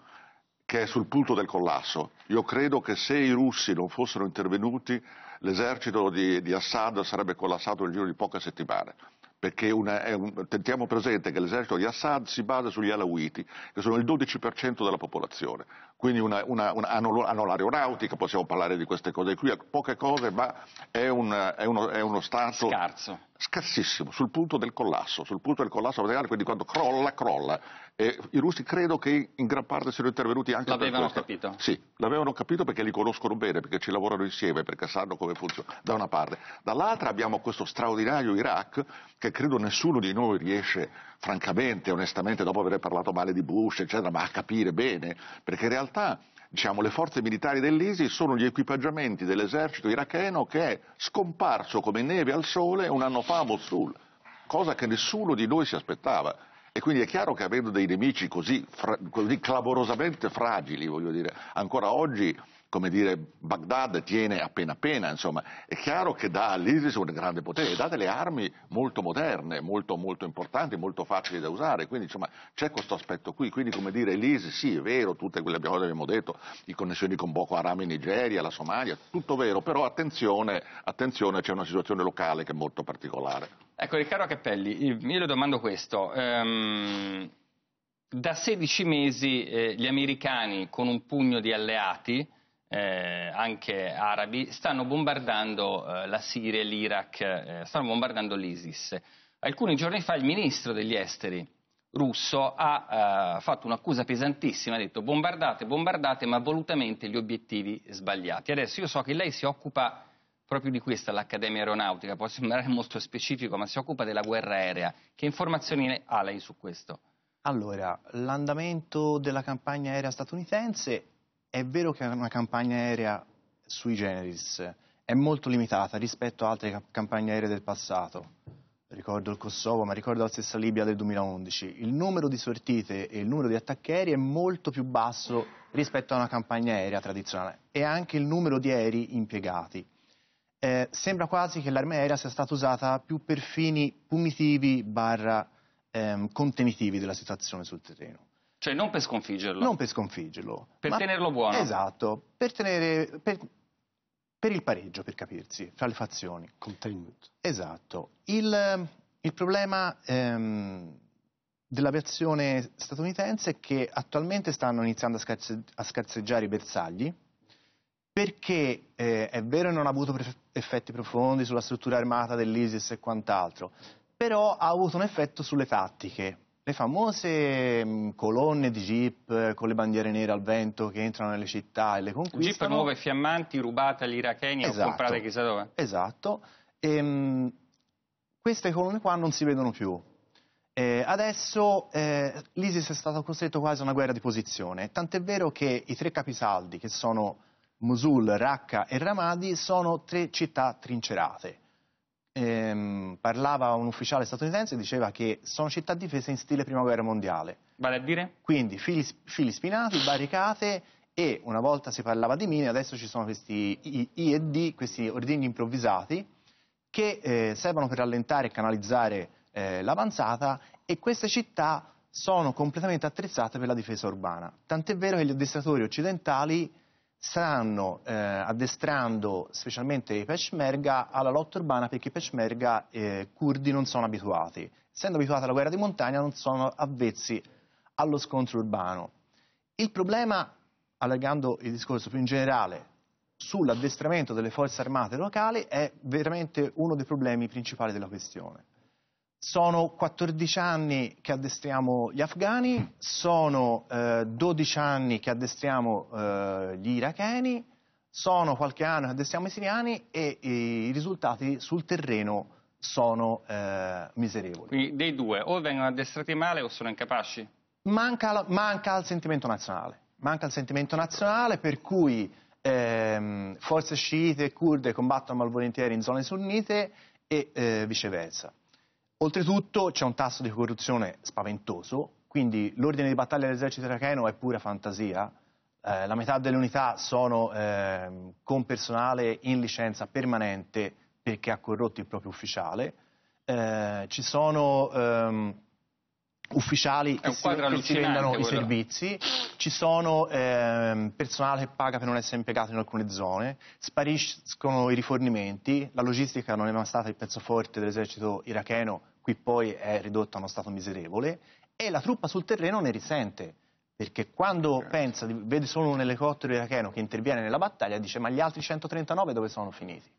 che è sul punto del collasso. Io credo che se i russi non fossero intervenuti l'esercito di, di, Assad sarebbe collassato nel giro di poche settimane. Perché una, un, tentiamo presente che l'esercito di Assad si basa sugli alawiti, che sono il 12% della popolazione quindi una, una, una hanno, l'aeronautica, possiamo parlare di queste cose qui, poche cose, ma è, un, è, uno, è uno, stato Scarso. scarsissimo, sul punto del collasso, sul punto del collasso materiale, quindi quando crolla, crolla. E I russi credo che in gran parte siano intervenuti anche per L'avevano capito? Sì, l'avevano capito perché li conoscono bene, perché ci lavorano insieme, perché sanno come funziona, da una parte. Dall'altra abbiamo questo straordinario Iraq che credo nessuno di noi riesce, francamente, onestamente, dopo aver parlato male di Bush, eccetera, ma a capire bene, perché in realtà realtà diciamo, le forze militari dell'ISIS sono gli equipaggiamenti dell'esercito iracheno che è scomparso come neve al sole un anno fa a Mosul, cosa che nessuno di noi si aspettava. E quindi è chiaro che avendo dei nemici così, fra, così clamorosamente fragili, voglio dire, ancora oggi come dire, Baghdad tiene appena appena, insomma, è chiaro che dà all'ISIS un grande potere, dà delle armi molto moderne, molto, molto importanti, molto facili da usare, quindi insomma c'è questo aspetto qui, quindi come dire, l'ISIS sì è vero, tutte quelle cose che abbiamo detto, le connessioni con Boko Haram in Nigeria, la Somalia, tutto vero, però attenzione, attenzione c'è una situazione locale che è molto particolare. Ecco, Riccardo Cappelli, io le domando questo. Um da 16 mesi eh, gli americani con un pugno di alleati eh, anche arabi, stanno bombardando eh, la Siria e l'Iraq, eh, stanno bombardando l'ISIS. Alcuni giorni fa il ministro degli esteri russo ha eh, fatto un'accusa pesantissima, ha detto bombardate, bombardate, ma volutamente gli obiettivi sbagliati. Adesso io so che lei si occupa proprio di questa l'Accademia Aeronautica, può sembrare molto specifico, ma si occupa della guerra aerea. Che informazioni ha lei su questo? Allora, l'andamento della campagna aerea statunitense è vero che una campagna aerea sui generis è molto limitata rispetto a altre campagne aeree del passato. Ricordo il Kosovo, ma ricordo la stessa Libia del 2011. Il numero di sortite e il numero di attacchi è molto più basso rispetto a una campagna aerea tradizionale e anche il numero di aerei impiegati. Eh, sembra quasi che l'arma aerea sia stata usata più per fini punitivi barra ehm, contenitivi della situazione sul terreno. Cioè non per sconfiggerlo? Non per sconfiggerlo. Per ma... tenerlo buono? Esatto, per, tenere, per, per il pareggio, per capirsi, fra le fazioni. Containment. Esatto. Il, il problema ehm, dell'aviazione statunitense è che attualmente stanno iniziando a, scarse, a scarseggiare i bersagli, perché eh, è vero che non ha avuto effetti profondi sulla struttura armata dell'ISIS e quant'altro, però ha avuto un effetto sulle tattiche le famose colonne di jeep eh, con le bandiere nere al vento che entrano nelle città e le conquistano. Jeep nuove fiammanti rubate agli iracheni esatto. o comprate chissà dove. Esatto. E, ehm, queste colonne qua non si vedono più. Eh, adesso eh, l'ISIS è stato costretto quasi a una guerra di posizione, tant'è vero che i tre capisaldi, che sono Mosul, Raqqa e Ramadi, sono tre città trincerate ehm, parlava un ufficiale statunitense e diceva che sono città difese in stile prima guerra mondiale. Vale a dire? Quindi fili, fili spinati, barricate e una volta si parlava di mine, adesso ci sono questi I, e D, questi ordigni improvvisati che eh, servono per rallentare e canalizzare eh, l'avanzata e queste città sono completamente attrezzate per la difesa urbana. Tant'è vero che gli addestratori occidentali stanno eh, addestrando specialmente i peshmerga alla lotta urbana perché i peshmerga eh, curdi non sono abituati. Essendo abituati alla guerra di montagna non sono avvezzi allo scontro urbano. Il problema, allargando il discorso più in generale, sull'addestramento delle forze armate locali è veramente uno dei problemi principali della questione. Sono 14 anni che addestriamo gli afghani, mm. sono eh, 12 anni che addestriamo eh, gli iracheni, sono qualche anno che addestriamo i siriani e, e i risultati sul terreno sono eh, miserevoli. Quindi dei due, o vengono addestrati male o sono incapaci? Manca, manca il sentimento nazionale, manca il sentimento nazionale per cui ehm, forze sciite e kurde combattono malvolentieri in zone sunnite e eh, viceversa. Oltretutto c'è un tasso di corruzione spaventoso, quindi l'ordine di battaglia dell'esercito iracheno è pura fantasia. Eh, la metà delle unità sono eh, con personale in licenza permanente perché ha corrotto il proprio ufficiale. Eh, ci sono ehm, ufficiali che si, che si, vendano quello. i servizi, ci sono ehm, personale che paga per non essere impiegato in alcune zone, spariscono i rifornimenti, la logistica non è mai stata il pezzo forte dell'esercito iracheno qui poi è ridotto a uno stato miserevole e la truppa sul terreno ne risente. Perché quando certo. pensa, vede solo un elicottero iracheno che interviene nella battaglia, dice ma gli altri 139 dove sono finiti?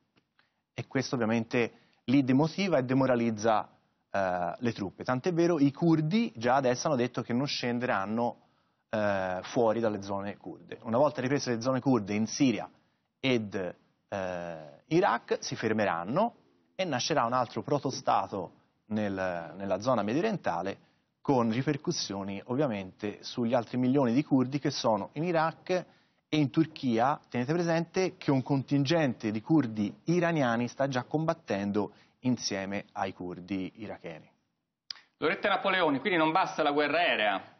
E questo ovviamente li demotiva e demoralizza eh, le truppe. Tant'è vero i curdi già adesso hanno detto che non scenderanno eh, fuori dalle zone kurde. Una volta riprese le zone kurde in Siria ed eh, Iraq si fermeranno e nascerà un altro protostato nel, nella zona mediorientale con ripercussioni ovviamente sugli altri milioni di curdi che sono in Iraq e in Turchia. Tenete presente che un contingente di curdi iraniani sta già combattendo insieme ai curdi iracheni. Loretta Napoleoni, quindi non basta la guerra aerea,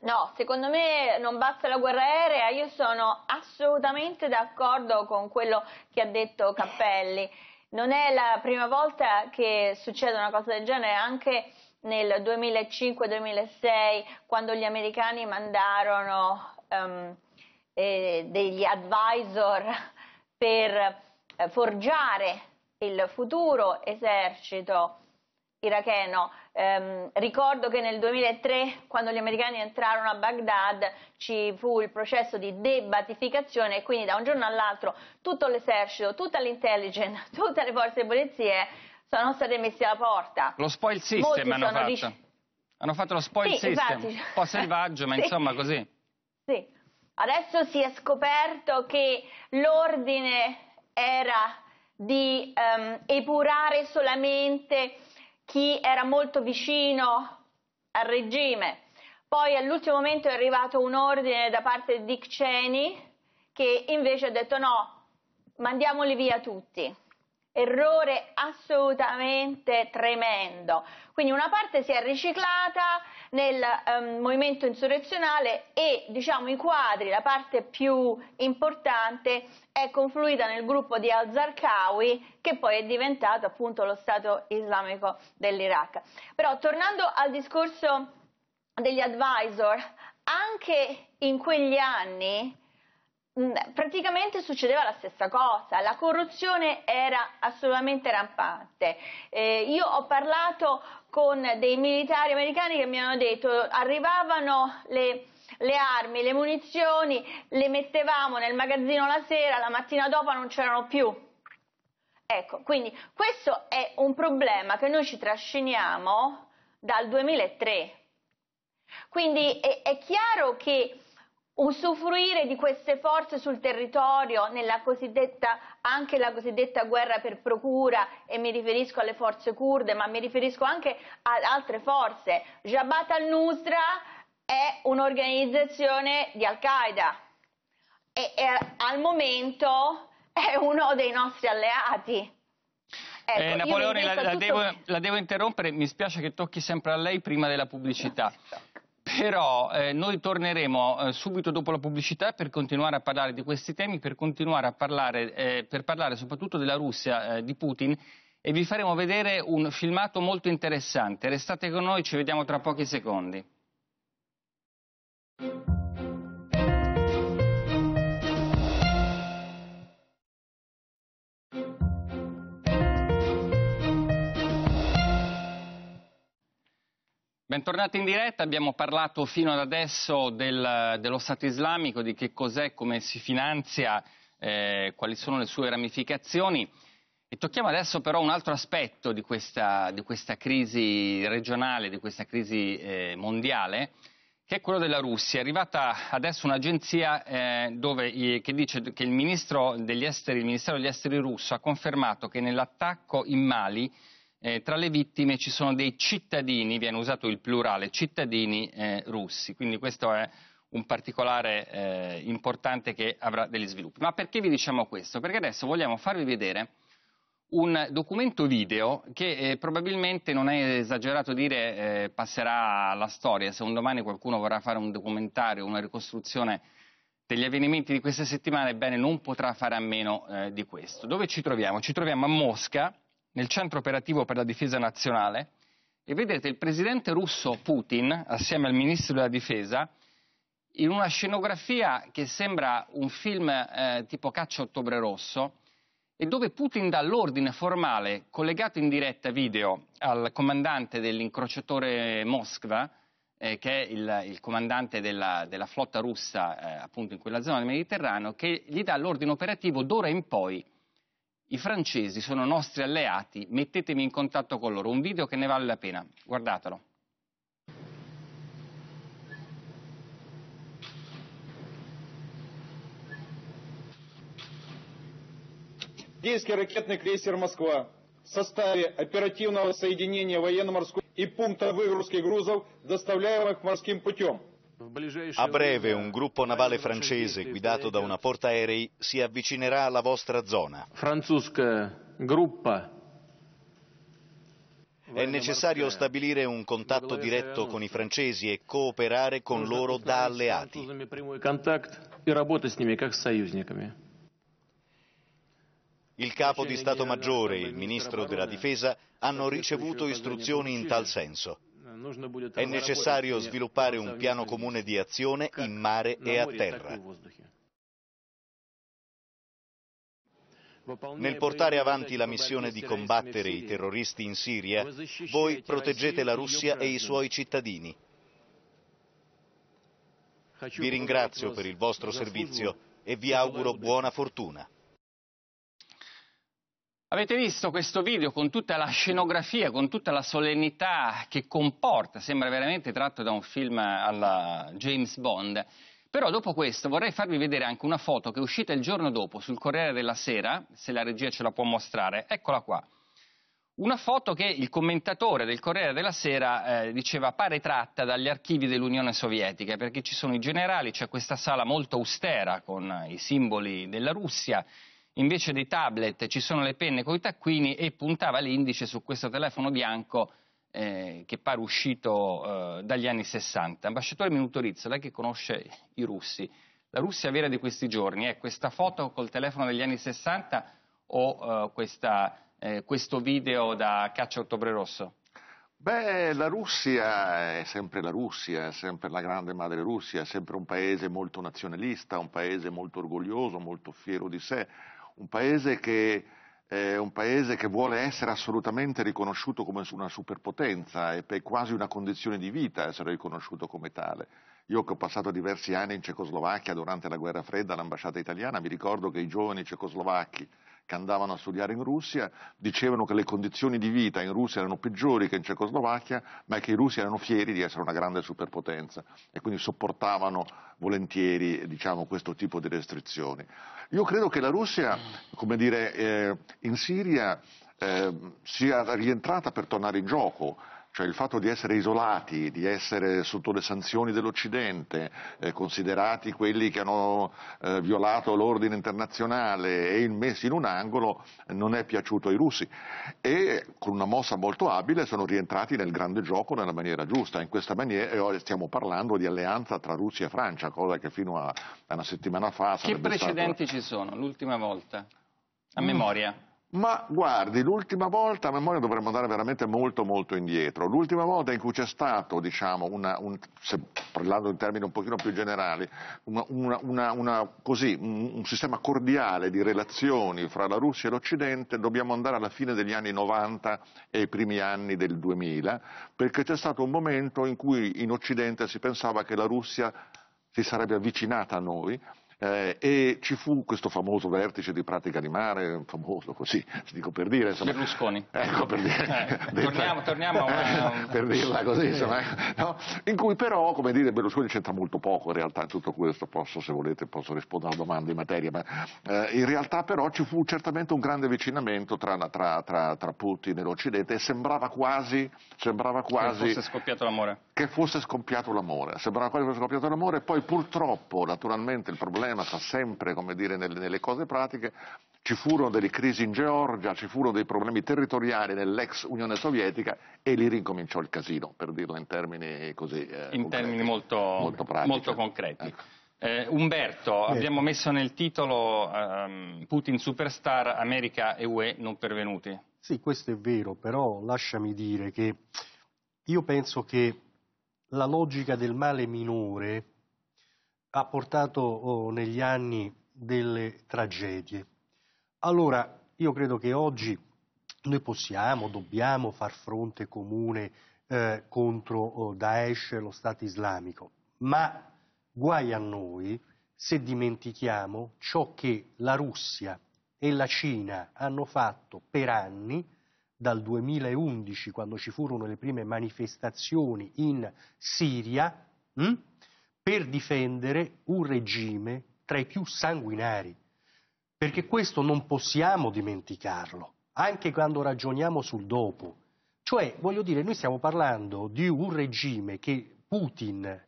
No, secondo me non basta la guerra aerea, io sono assolutamente d'accordo con quello che ha detto Cappelli. Non è la prima volta che succede una cosa del genere, anche nel 2005-2006 quando gli americani mandarono um, eh, degli advisor per eh, forgiare il futuro esercito iracheno Ehm, ricordo che nel 2003, quando gli americani entrarono a Baghdad, ci fu il processo di debatificazione e quindi da un giorno all'altro tutto l'esercito, tutta l'intelligence, tutte le forze di polizia sono state messe alla porta. Lo spoil system hanno fatto. Ric- hanno fatto. lo spoil sì, system, infatti. un po' selvaggio, ma sì. insomma così. Sì. Adesso si è scoperto che l'ordine era di um, epurare solamente chi era molto vicino al regime. Poi all'ultimo momento è arrivato un ordine da parte di Dick Cheney che invece ha detto no, mandiamoli via tutti. Errore assolutamente tremendo. Quindi una parte si è riciclata, nel um, movimento insurrezionale e diciamo, i quadri, la parte più importante, è confluita nel gruppo di al-Zarqawi che poi è diventato appunto lo Stato islamico dell'Iraq. Però tornando al discorso degli advisor, anche in quegli anni Mm, praticamente succedeva la stessa cosa, la corruzione era assolutamente rampante. Eh, io ho parlato con dei militari americani che mi hanno detto arrivavano le, le armi, le munizioni, le mettevamo nel magazzino la sera, la mattina dopo non c'erano più. Ecco, quindi questo è un problema che noi ci trasciniamo dal 2003. Quindi è, è chiaro che usufruire di queste forze sul territorio nella cosiddetta, anche la cosiddetta guerra per procura e mi riferisco alle forze kurde ma mi riferisco anche ad altre forze. Jabhat al-Nusra è un'organizzazione di Al-Qaeda e, e al momento è uno dei nostri alleati. Eh, ecco, eh, Napoleone, la, la, tutto... devo, la, devo, interrompere, mi spiace che tocchi sempre a lei prima della pubblicità. No. Esatto però eh, noi torneremo eh, subito dopo la pubblicità per continuare a parlare di questi temi, per continuare a parlare, eh, per parlare soprattutto della Russia, eh, di Putin e vi faremo vedere un filmato molto interessante. Restate con noi, ci vediamo tra pochi secondi. Bentornati in diretta, abbiamo parlato fino ad adesso del, dello Stato islamico, di che cos'è, come si finanzia, eh, quali sono le sue ramificazioni e tocchiamo adesso però un altro aspetto di questa, di questa crisi regionale, di questa crisi eh, mondiale, che è quello della Russia. È arrivata adesso un'agenzia eh, dove, che dice che il, ministro degli esteri, il Ministero degli Esteri russo ha confermato che nell'attacco in Mali eh, tra le vittime ci sono dei cittadini, viene usato il plurale, cittadini eh, russi, quindi questo è un particolare eh, importante che avrà degli sviluppi. Ma perché vi diciamo questo? Perché adesso vogliamo farvi vedere un documento video che eh, probabilmente non è esagerato dire eh, passerà alla storia, se un domani qualcuno vorrà fare un documentario, una ricostruzione degli avvenimenti di questa settimana, ebbene non potrà fare a meno eh, di questo. Dove ci troviamo? Ci troviamo a Mosca, nel centro operativo per la difesa nazionale e vedete il presidente russo Putin assieme al ministro della difesa in una scenografia che sembra un film eh, tipo Caccia Ottobre Rosso e dove Putin dà l'ordine formale collegato in diretta video al comandante dell'incrociatore Moskva eh, che è il, il comandante della, della, flotta russa eh, appunto in quella zona del Mediterraneo che gli dà l'ordine operativo d'ora in poi i francesi sono nostri alleati, mettetemi in contatto con loro, un video che ne vale la pena, guardatelo. Гейский ракетный крейсер «Москва» в составе оперативного соединения военно-морского и пункта выгрузки грузов, доставляемых морским путем – a breve un gruppo navale francese guidato da una portaerei si avvicinerà alla vostra zona. È necessario stabilire un contatto diretto con i francesi e cooperare con loro da alleati. Il capo di Stato Maggiore e il Ministro della Difesa hanno ricevuto istruzioni in tal senso. È necessario sviluppare un piano comune di azione in mare e a terra. Nel portare avanti la missione di combattere i terroristi in Siria, voi proteggete la Russia e i suoi cittadini. Vi ringrazio per il vostro servizio e vi auguro buona fortuna. Avete visto questo video con tutta la scenografia, con tutta la solennità che comporta, sembra veramente tratto da un film alla James Bond. Però dopo questo vorrei farvi vedere anche una foto che è uscita il giorno dopo sul Corriere della Sera, se la regia ce la può mostrare, eccola qua. Una foto che il commentatore del Corriere della Sera eh, diceva pare tratta dagli archivi dell'Unione Sovietica, perché ci sono i generali, c'è questa sala molto austera con i simboli della Russia, invece dei tablet ci sono le penne con i taccuini e puntava l'indice su questo telefono bianco eh, che pare uscito eh, dagli anni 60. Ambasciatore Minutorizzo, lei che conosce i russi, la Russia vera di questi giorni è questa foto col telefono degli anni 60 o eh, questa, eh, questo video da Caccia Ottobre Rosso? Beh, la Russia è sempre la Russia, è sempre la grande madre Russia, è sempre un paese molto nazionalista, un paese molto orgoglioso, molto fiero di sé, un paese che eh, un paese che vuole essere assolutamente riconosciuto come una superpotenza e per quasi una condizione di vita essere riconosciuto come tale. Io che ho passato diversi anni in Cecoslovacchia durante la guerra fredda all'ambasciata italiana, mi ricordo che i giovani cecoslovacchi che andavano a studiare in Russia, dicevano che le condizioni di vita in Russia erano peggiori che in Cecoslovacchia, ma che i russi erano fieri di essere una grande superpotenza e quindi sopportavano volentieri diciamo, questo tipo di restrizioni. Io credo che la Russia, come dire, eh, in Siria eh, sia rientrata per tornare in gioco, cioè il fatto di essere isolati, di essere sotto le sanzioni dell'Occidente, eh, considerati quelli che hanno eh, violato l'ordine internazionale e immessi in un angolo, non è piaciuto ai russi e con una mossa molto abile sono rientrati nel grande gioco nella maniera giusta. In questa maniera stiamo parlando di alleanza tra Russia e Francia, cosa che fino a una settimana fa... Che precedenti stata... ci sono? L'ultima volta? A mm. memoria? Ma guardi, l'ultima volta, a memoria dovremmo andare veramente molto molto indietro, l'ultima volta in cui c'è stato, diciamo, una, un, se, parlando in termini un pochino più generali, una, una, così, un, un, sistema cordiale di relazioni fra la Russia e l'Occidente, dobbiamo andare alla fine degli anni 90 e ai primi anni del 2000, perché c'è stato un momento in cui in Occidente si pensava che la Russia si sarebbe avvicinata a noi eh, e ci fu questo famoso vertice di pratica di mare, famoso così, si dico per dire. Insomma, Berlusconi. Ecco, per dire. Eh, dei, torniamo, torniamo a una... per dirla così, insomma, eh, no? in cui però, come dire, Berlusconi c'entra molto poco in realtà in tutto questo, posso, se volete, posso rispondere a domande in materia, ma eh, in realtà però ci fu certamente un grande avvicinamento tra, tra, tra, tra Putin e l'Occidente e sembrava quasi... Sembrava quasi... Che fosse scoppiato l'amore che fosse scoppiato l'amore, sembrava quasi che fosse scoppiato l'amore, poi purtroppo, naturalmente il problema sta sempre, come dire, nelle, nelle cose pratiche, ci furono delle crisi in Georgia, ci furono dei problemi territoriali nell'ex Unione Sovietica e lì ricominciò il casino, per dirlo in termini così... Eh, in termini molto, molto, molto, concreti. Ecco. Eh, Umberto, Beh. abbiamo messo nel titolo um, Putin superstar, America e UE non pervenuti. Sì, questo è vero, però lasciami dire che io penso che la logica del male minore ha portato oh, negli anni delle tragedie. Allora, io credo che oggi noi possiamo, dobbiamo far fronte comune eh, contro oh, Daesh e lo Stato islamico, ma guai a noi se dimentichiamo ciò che la Russia e la Cina hanno fatto per anni dal 2011, quando ci furono le prime manifestazioni in Siria, mh, hm, per difendere un regime tra i più sanguinari. Perché questo non possiamo dimenticarlo, anche quando ragioniamo sul dopo. Cioè, voglio dire, noi stiamo parlando di un regime che Putin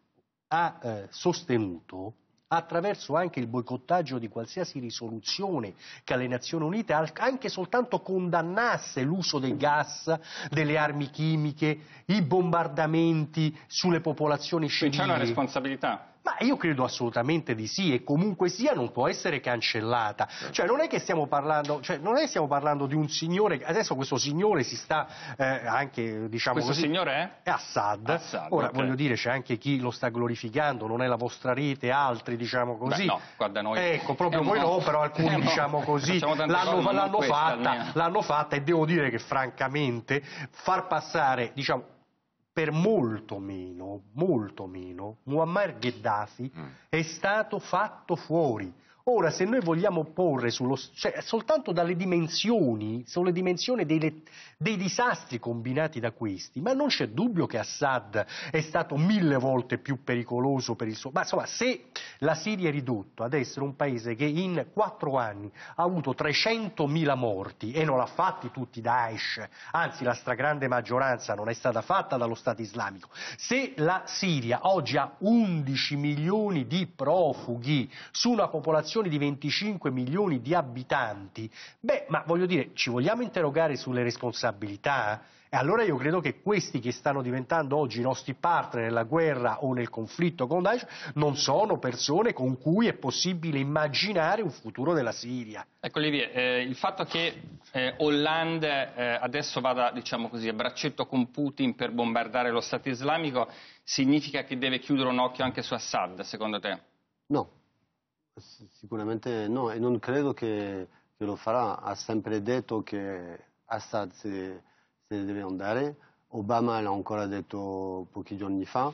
ha eh, sostenuto attraverso anche il boicottaggio di qualsiasi risoluzione che alle Nazioni Unite anche soltanto condannasse l'uso del gas, delle armi chimiche, i bombardamenti sulle popolazioni civili. Quindi c'è una responsabilità ma io credo assolutamente di sì e comunque sia non può essere cancellata. Certo. Cioè non è che stiamo parlando, cioè, non è che stiamo parlando di un signore, adesso questo signore si sta eh, anche, diciamo Questo così, signore è? È Assad. Assad Ora okay. voglio dire c'è anche chi lo sta glorificando, non è la vostra rete, altri diciamo così. Beh, no, guarda noi. Ecco, proprio voi no, però alcuni eh, diciamo così l'hanno fatta, fatta, e devo dire che francamente far passare, diciamo, per molto meno, molto meno, Muammar Gheddafi mm. è stato fatto fuori Ora, se noi vogliamo porre sullo, cioè, soltanto dalle dimensioni, sulle dimensioni dei, dei disastri combinati da questi, ma non c'è dubbio che Assad è stato mille volte più pericoloso per il suo... Ma insomma, se la Siria è ridotta ad essere un paese che in quattro anni ha avuto 300.000 morti e non l'ha fatti tutti Daesh, anzi la stragrande maggioranza non è stata fatta dallo Stato islamico, se la Siria oggi ha 11 milioni di profughi su una popolazione popolazione di 25 milioni di abitanti, beh, ma voglio dire, ci vogliamo interrogare sulle responsabilità? E allora io credo che questi che stanno diventando oggi i nostri partner nella guerra o nel conflitto con Daesh non sono persone con cui è possibile immaginare un futuro della Siria. Ecco Olivier, eh, il fatto che eh, Hollande eh, adesso vada diciamo così, a braccetto con Putin per bombardare lo Stato islamico significa che deve chiudere un occhio anche su Assad, secondo te? No, Sicuramente no, e non credo che, che lo farà. Ha sempre detto che Assad se, se, deve andare. Obama l'ha ancora detto pochi giorni fa,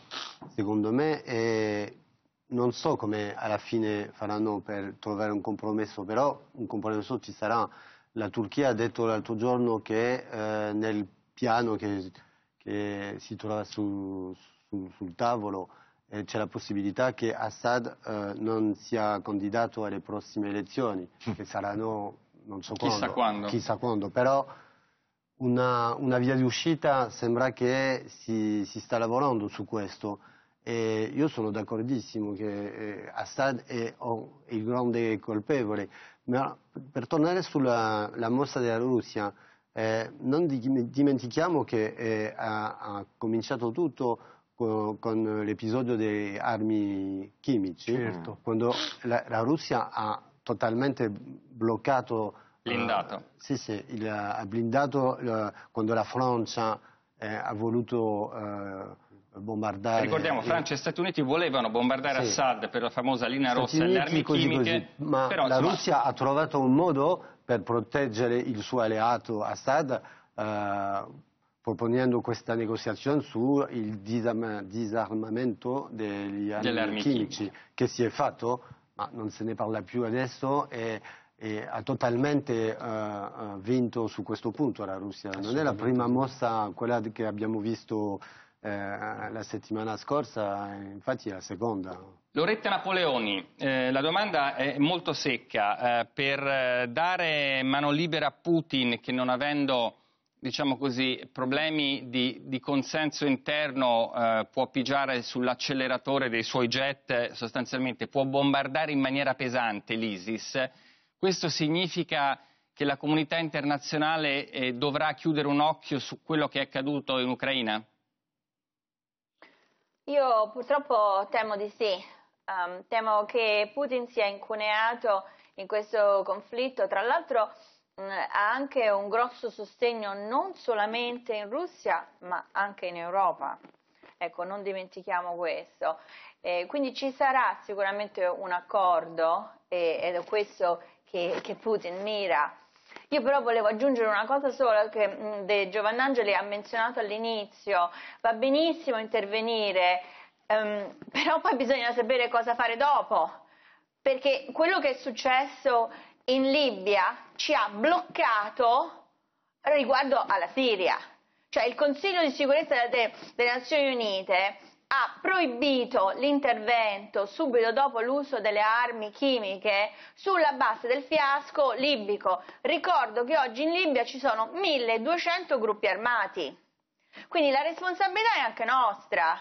secondo me, e non so come alla fine faranno per trovare un compromesso, però un compromesso ci sarà. La Turchia ha detto l'altro giorno che eh, nel piano che, che si trova su, su, sul tavolo eh, c'è la possibilità che Assad eh, non sia candidato alle prossime elezioni, mm. che saranno non so quando, chissà quando, chissà quando però una, una, via di uscita sembra che si, si sta lavorando su questo. E io sono d'accordissimo che eh, Assad è il grande colpevole, ma per tornare sulla mossa della Russia, eh, non dimentichiamo che eh, ha, ha, cominciato tutto con l'episodio delle armi chimiche, certo. Mm, quando la, la, Russia ha totalmente bloccato... Eh, blindato. Uh, sì, sì, il, ha blindato uh, quando la Francia eh, ha voluto... Uh, bombardare. Ricordiamo, Francia e Stati Uniti volevano bombardare sì. Assad per la famosa linea rossa Stati e le armi così, chimiche. Così. Ma però, la insomma... Russia ha trovato un modo per proteggere il suo alleato Assad eh, proponendo questa negoziazione sul disarmamento degli armi chimici che si è fatto, ma non se ne parla più adesso e, e ha totalmente uh, vinto su questo punto la Russia. Non è la prima mossa quella che abbiamo visto eh, la settimana scorsa, infatti è la seconda. Loretta Napoleoni, eh, la domanda è molto secca. Eh, per dare mano libera a Putin che non avendo diciamo così, problemi di, di consenso interno, eh, può pigiare sull'acceleratore dei suoi jet, sostanzialmente può bombardare in maniera pesante l'ISIS. Questo significa che la comunità internazionale eh, dovrà chiudere un occhio su quello che è accaduto in Ucraina? Io purtroppo temo di sì. Um, temo che Putin sia incuneato in questo conflitto. Tra l'altro Mm, ha anche un grosso sostegno non solamente in Russia ma anche in Europa. Ecco, non dimentichiamo questo. Eh, quindi ci sarà sicuramente un accordo eh, ed è questo che, che, Putin mira. Io però volevo aggiungere una cosa sola che mh, mm, De Giovannangeli ha menzionato all'inizio. Va benissimo intervenire, ehm, però poi bisogna sapere cosa fare dopo, perché quello che è successo in Libia ci ha bloccato riguardo alla Siria. Cioè il Consiglio di sicurezza delle, delle Nazioni Unite ha proibito l'intervento subito dopo l'uso delle armi chimiche sulla base del fiasco libico. Ricordo che oggi in Libia ci sono 1200 gruppi armati. Quindi la responsabilità è anche nostra.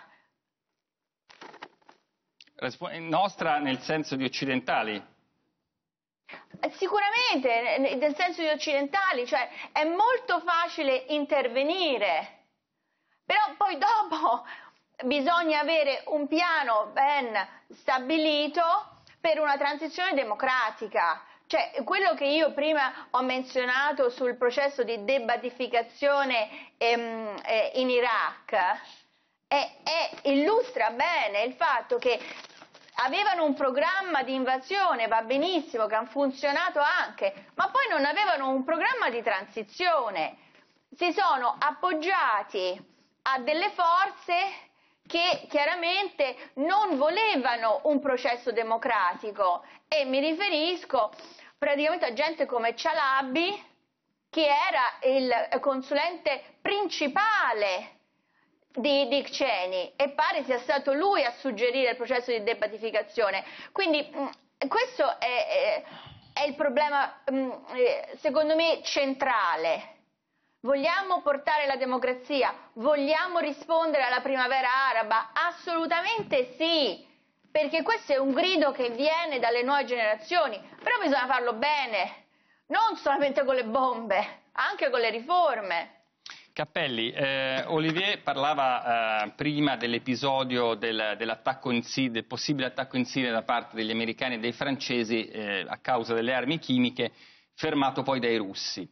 Resp- nostra nel senso di occidentali, Sicuramente, nel senso di occidentali, cioè è molto facile intervenire, però poi dopo bisogna avere un piano ben stabilito per una transizione democratica. Cioè, quello che io prima ho menzionato sul processo di debatificazione ehm, eh, in Iraq, eh, è, è, illustra bene il fatto che avevano un programma di invasione, va benissimo, che ha funzionato anche, ma poi non avevano un programma di transizione. Si sono appoggiati a delle forze che chiaramente non volevano un processo democratico e mi riferisco praticamente a gente come Cialabi che era il consulente principale di Dick Cheney e pare sia stato lui a suggerire il processo di debatificazione. Quindi mh, mm, questo è, è, il problema, mh, mm, eh, secondo me, centrale. Vogliamo portare la democrazia? Vogliamo rispondere alla primavera araba? Assolutamente sì, perché questo è un grido che viene dalle nuove generazioni, però bisogna farlo bene, non solamente con le bombe, anche con le riforme. Cappelli, eh, Olivier parlava eh, prima dell'episodio del, Siria, del, possibile attacco in Siria da parte degli americani e dei francesi eh, a causa delle armi chimiche, fermato poi dai russi.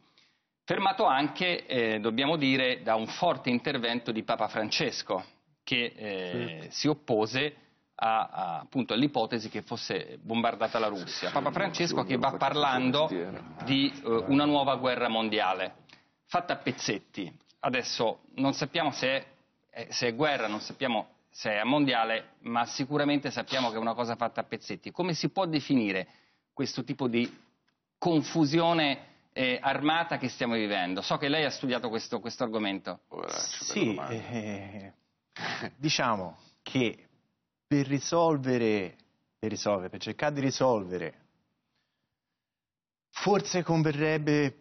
Fermato anche, eh, dobbiamo dire, da un forte intervento di Papa Francesco, che eh, sì. si oppose all'ipotesi che fosse bombardata la Russia. Papa Francesco che va parlando di uh, una nuova guerra mondiale, fatta a pezzetti. Adesso non sappiamo se è, eh, se è guerra, non sappiamo se è mondiale, ma sicuramente sappiamo che è una cosa fatta a pezzetti. Come si può definire questo tipo di confusione eh, armata che stiamo vivendo? So che lei ha studiato questo, questo argomento. Sì, eh, diciamo che per risolvere, per risolvere, per cercare di risolvere, forse converrebbe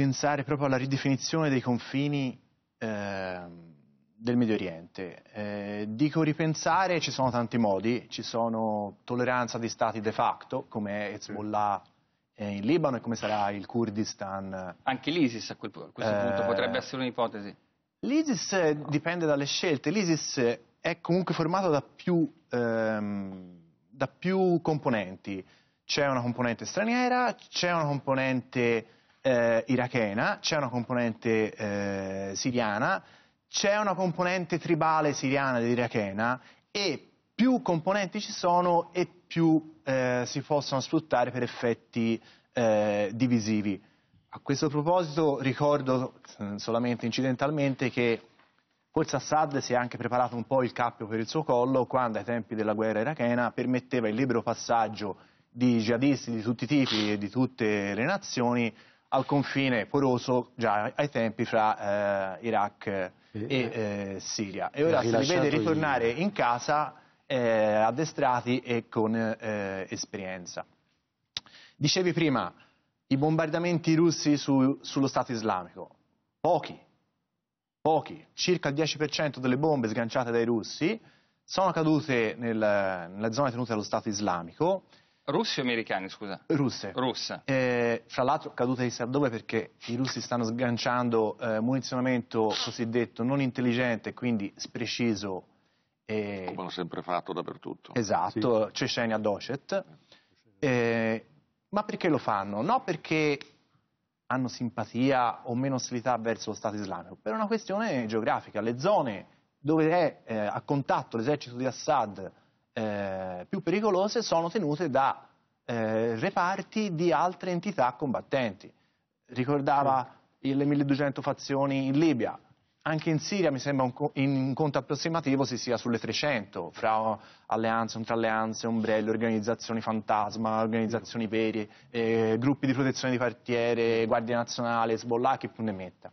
pensare proprio alla ridefinizione dei confini eh, del Medio Oriente. Eh, dico ripensare, ci sono tanti modi, ci sono tolleranza di stati de facto, come Hezbollah sì. Eh, in Libano e come sarà il Kurdistan. Anche l'ISIS a, quel, a questo punto eh, potrebbe essere un'ipotesi. L'ISIS eh, dipende dalle scelte, l'ISIS è comunque formato da più, ehm, da più componenti, c'è una componente straniera, c'è una componente eh, irachena, c'è una componente eh, siriana, c'è una componente tribale siriana ed irachena e più componenti ci sono e più eh, si possono sfruttare per effetti eh, divisivi. A questo proposito ricordo mm, solamente incidentalmente che forse Assad si è anche preparato un po' il cappio per il suo collo quando ai tempi della guerra irachena permetteva il libero passaggio di jihadisti di tutti i tipi e di tutte le nazioni al confine poroso già ai tempi fra eh, Iraq e, e eh, eh, Siria. E ora si vede ritornare io. in casa eh, addestrati e con esperienza. Dicevi prima, i bombardamenti russi su, sullo Stato islamico, pochi, pochi, circa il 10% delle bombe sganciate dai russi sono cadute nel, nella zona tenuta dallo Stato islamico Russi o americani, scusa? Russe. Russe. Eh, fra l'altro caduta di Sardove perché i russi stanno sganciando eh, munizionamento cosiddetto non intelligente, quindi spreciso. E... Come hanno sempre fatto dappertutto. Esatto, sì. Cecenia Docet. Eh, ma perché lo fanno? No perché hanno simpatia o meno ostilità verso lo Stato islamico, per una questione geografica. Le zone dove è eh, a contatto l'esercito di Assad eh, più pericolose sono tenute da eh, reparti di altre entità combattenti. Ricordava le 1200 fazioni in Libia, anche in Siria mi sembra un, co- in conto approssimativo si sia sulle 300, fra alleanze, contralleanze, ombrelli, organizzazioni fantasma, organizzazioni veri, eh, gruppi di protezione di quartiere, guardia nazionale, Hezbollah, chi più ne metta.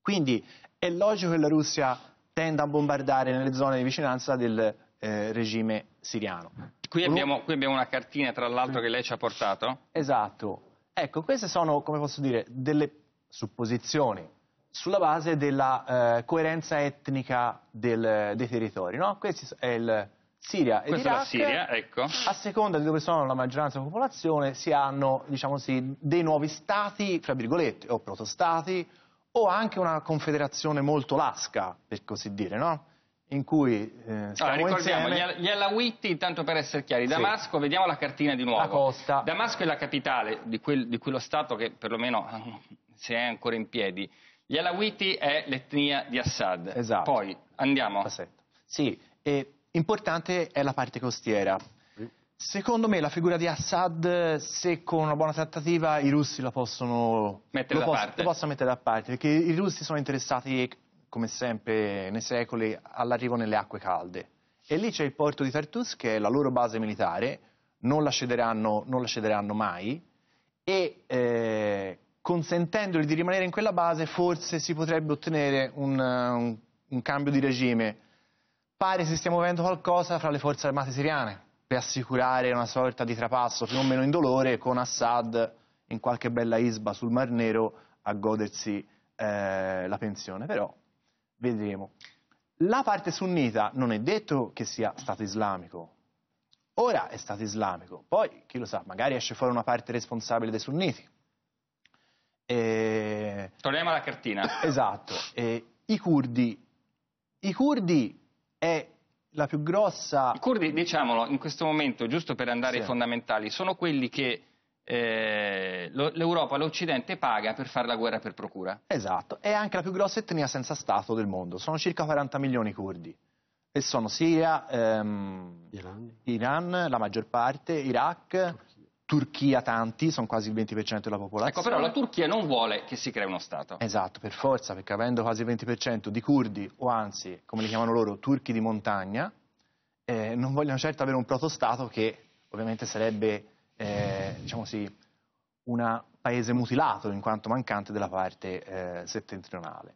Quindi è logico che la Russia tenda a bombardare nelle zone di vicinanza del, eh, regime siriano. Qui abbiamo, qui abbiamo, una cartina, tra l'altro, che lei ci ha portato. Esatto. Ecco, queste sono, come posso dire, delle supposizioni sulla base della eh, coerenza etnica del, dei territori. No? Questo è il Siria e Questa la Siria, ecco. A seconda di dove sono la maggioranza della popolazione si hanno, diciamo così, dei nuovi stati, fra virgolette, o protostati, o anche una confederazione molto lasca, per così dire, no? in cui eh, allora, ricordiamo, insieme... gli Alawiti, tanto per essere chiari, Damasco, sì. vediamo la cartina di nuovo. Damasco è la capitale di, quel, di, quello Stato che perlomeno se è ancora in piedi. Gli Alawiti è l'etnia di Assad. Esatto. Poi andiamo. Passetto. Sì, e importante è la parte costiera. Secondo me la figura di Assad, se con una buona trattativa, i russi la possono mettere, da, posso, parte. Possono mettere da parte, perché i russi sono interessati come sempre nei secoli, all'arrivo nelle acque calde. E lì c'è il porto di Tartus che è la loro base militare, non la cederanno, non la cederanno mai e eh, consentendogli di rimanere in quella base forse si potrebbe ottenere un, un, un cambio di regime. Pare si stia muovendo qualcosa fra le forze armate siriane per assicurare una sorta di trapasso più o meno indolore con Assad in qualche bella isba sul Mar Nero a godersi eh, la pensione. Però Vedremo. La parte sunnita non è detto che sia Stato islamico. Ora è Stato islamico, poi chi lo sa, magari esce fuori una parte responsabile dei sunniti. E... Torniamo alla cartina. Esatto. E I curdi. I curdi è la più grossa... I curdi, diciamolo, in questo momento, giusto per andare sì. ai fondamentali, sono quelli che eh, l'Europa, l'Occidente paga per fare la guerra per procura. Esatto, è anche la più grossa etnia senza Stato del mondo, sono circa 40 milioni i curdi e sono Siria, ehm, Iran. Iran. la maggior parte, Iraq, Turchia. Turchia tanti, sono quasi il 20% della popolazione. Ecco, però la Turchia non vuole che si crei uno Stato. Esatto, per forza, perché avendo quasi il 20% di curdi, o anzi, come li chiamano loro, turchi di montagna, eh, non vogliono certo avere un proto-Stato che ovviamente sarebbe eh, diciamo sì, un paese mutilato in quanto mancante della parte eh, settentrionale.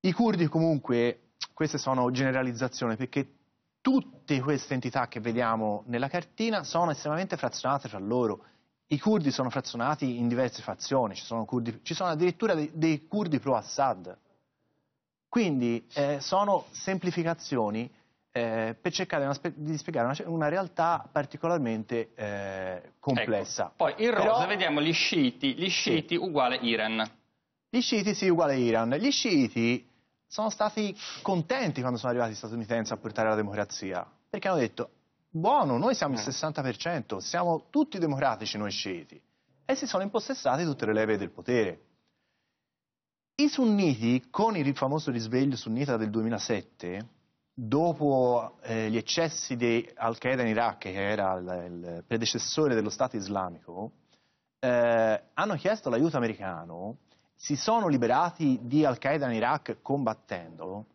I curdi comunque, queste sono generalizzazioni perché tutte queste entità che vediamo nella cartina sono estremamente frazionate fra loro. I curdi sono frazionati in diverse fazioni, ci sono, curdi, ci sono addirittura dei, dei curdi pro-Assad. Quindi eh, sono semplificazioni eh, per cercare una, di spiegare una, una realtà particolarmente eh, complessa. Ecco. Poi in rosa Però... vediamo gli sciiti, gli sciiti sì. uguale Iran. Gli sciiti sì, uguale Iran. Gli sciiti sono stati contenti quando sono arrivati gli statunitensi a portare la democrazia, perché hanno detto, buono, noi siamo il 60%, mm. siamo tutti democratici noi sciiti, e si sono impossessati tutte le leve del potere. I sunniti, con il famoso risveglio sunnita del 2007, dopo eh, gli eccessi di Al-Qaeda in Iraq, che era il, il predecessore dello Stato islamico, eh, hanno chiesto l'aiuto americano, si sono liberati di Al-Qaeda in Iraq combattendolo,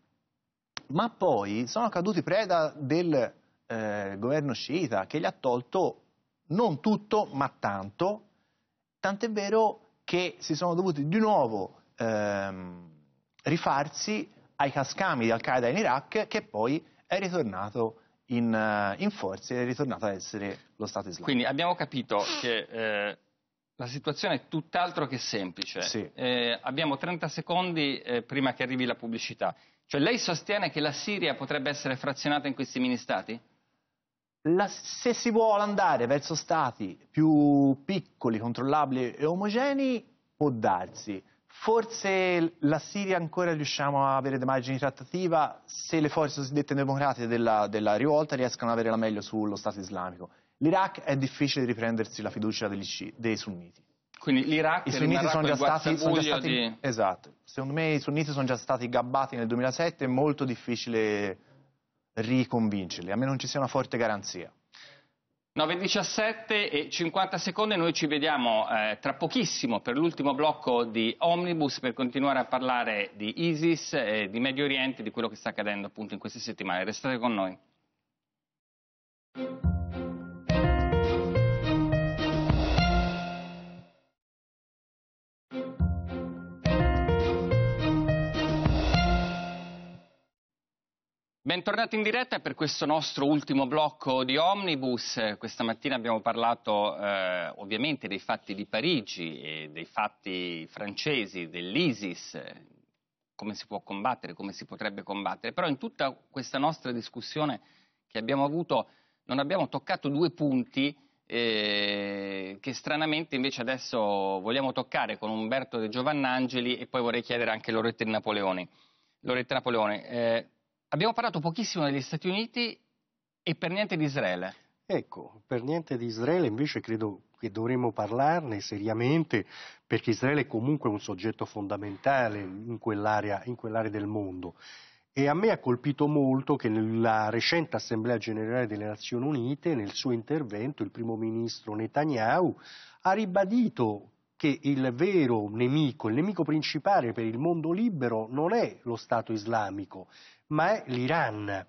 ma poi sono caduti preda del eh, governo sciita che gli ha tolto non tutto, ma tanto, tant'è vero che si sono dovuti di nuovo ehm, rifarsi ai cascami di Al-Qaeda in Iraq che poi è ritornato in, eh, in forza ed è ritornato ad essere lo Stato islamico. Quindi abbiamo capito che eh, la situazione è tutt'altro che semplice. Sì. Eh, abbiamo 30 secondi eh, prima che arrivi la pubblicità. Cioè lei sostiene che la Siria potrebbe essere frazionata in questi mini stati? La, se si vuole andare verso stati più piccoli, controllabili e omogenei, può darsi. Forse la Siria ancora riusciamo a avere dei margini di trattativa se le forze cosiddette democratiche della, della rivolta riescano ad avere la meglio sullo Stato islamico. L'Iraq è difficile riprendersi la fiducia degli, dei sunniti. Quindi l'Iraq I sunniti sono già, stati, sono già stati di... Esatto, secondo me i sunniti sono già stati gabbati nel 2007, è molto difficile riconvincerli, a meno non ci sia una forte garanzia. 9.17 e 50 secondi, noi ci vediamo eh, tra pochissimo per l'ultimo blocco di Omnibus per continuare a parlare di ISIS, eh, di Medio Oriente, di quello che sta accadendo appunto in queste settimane. Restate con noi. Bentornati in diretta per questo nostro ultimo blocco di Omnibus. Questa mattina abbiamo parlato eh, ovviamente dei fatti di Parigi, dei fatti francesi, dell'ISIS, come si può combattere, come si potrebbe combattere. Però in tutta questa nostra discussione che abbiamo avuto non abbiamo toccato due punti eh, che stranamente invece adesso vogliamo toccare con Umberto De Giovannangeli e poi vorrei chiedere anche Loretta Napoleone. Loretta Napoleone eh, Abbiamo parlato pochissimo degli Stati Uniti e per niente di Israele. Ecco, per niente di Israele invece credo che dovremmo parlarne seriamente perché Israele è comunque un soggetto fondamentale in quell'area, in quell'area del mondo. E a me ha colpito molto che nella recente Assemblea Generale delle Nazioni Unite, nel suo intervento, il primo ministro Netanyahu ha ribadito che il vero nemico, il nemico principale per il mondo libero non è lo Stato islamico, ma è l'Iran.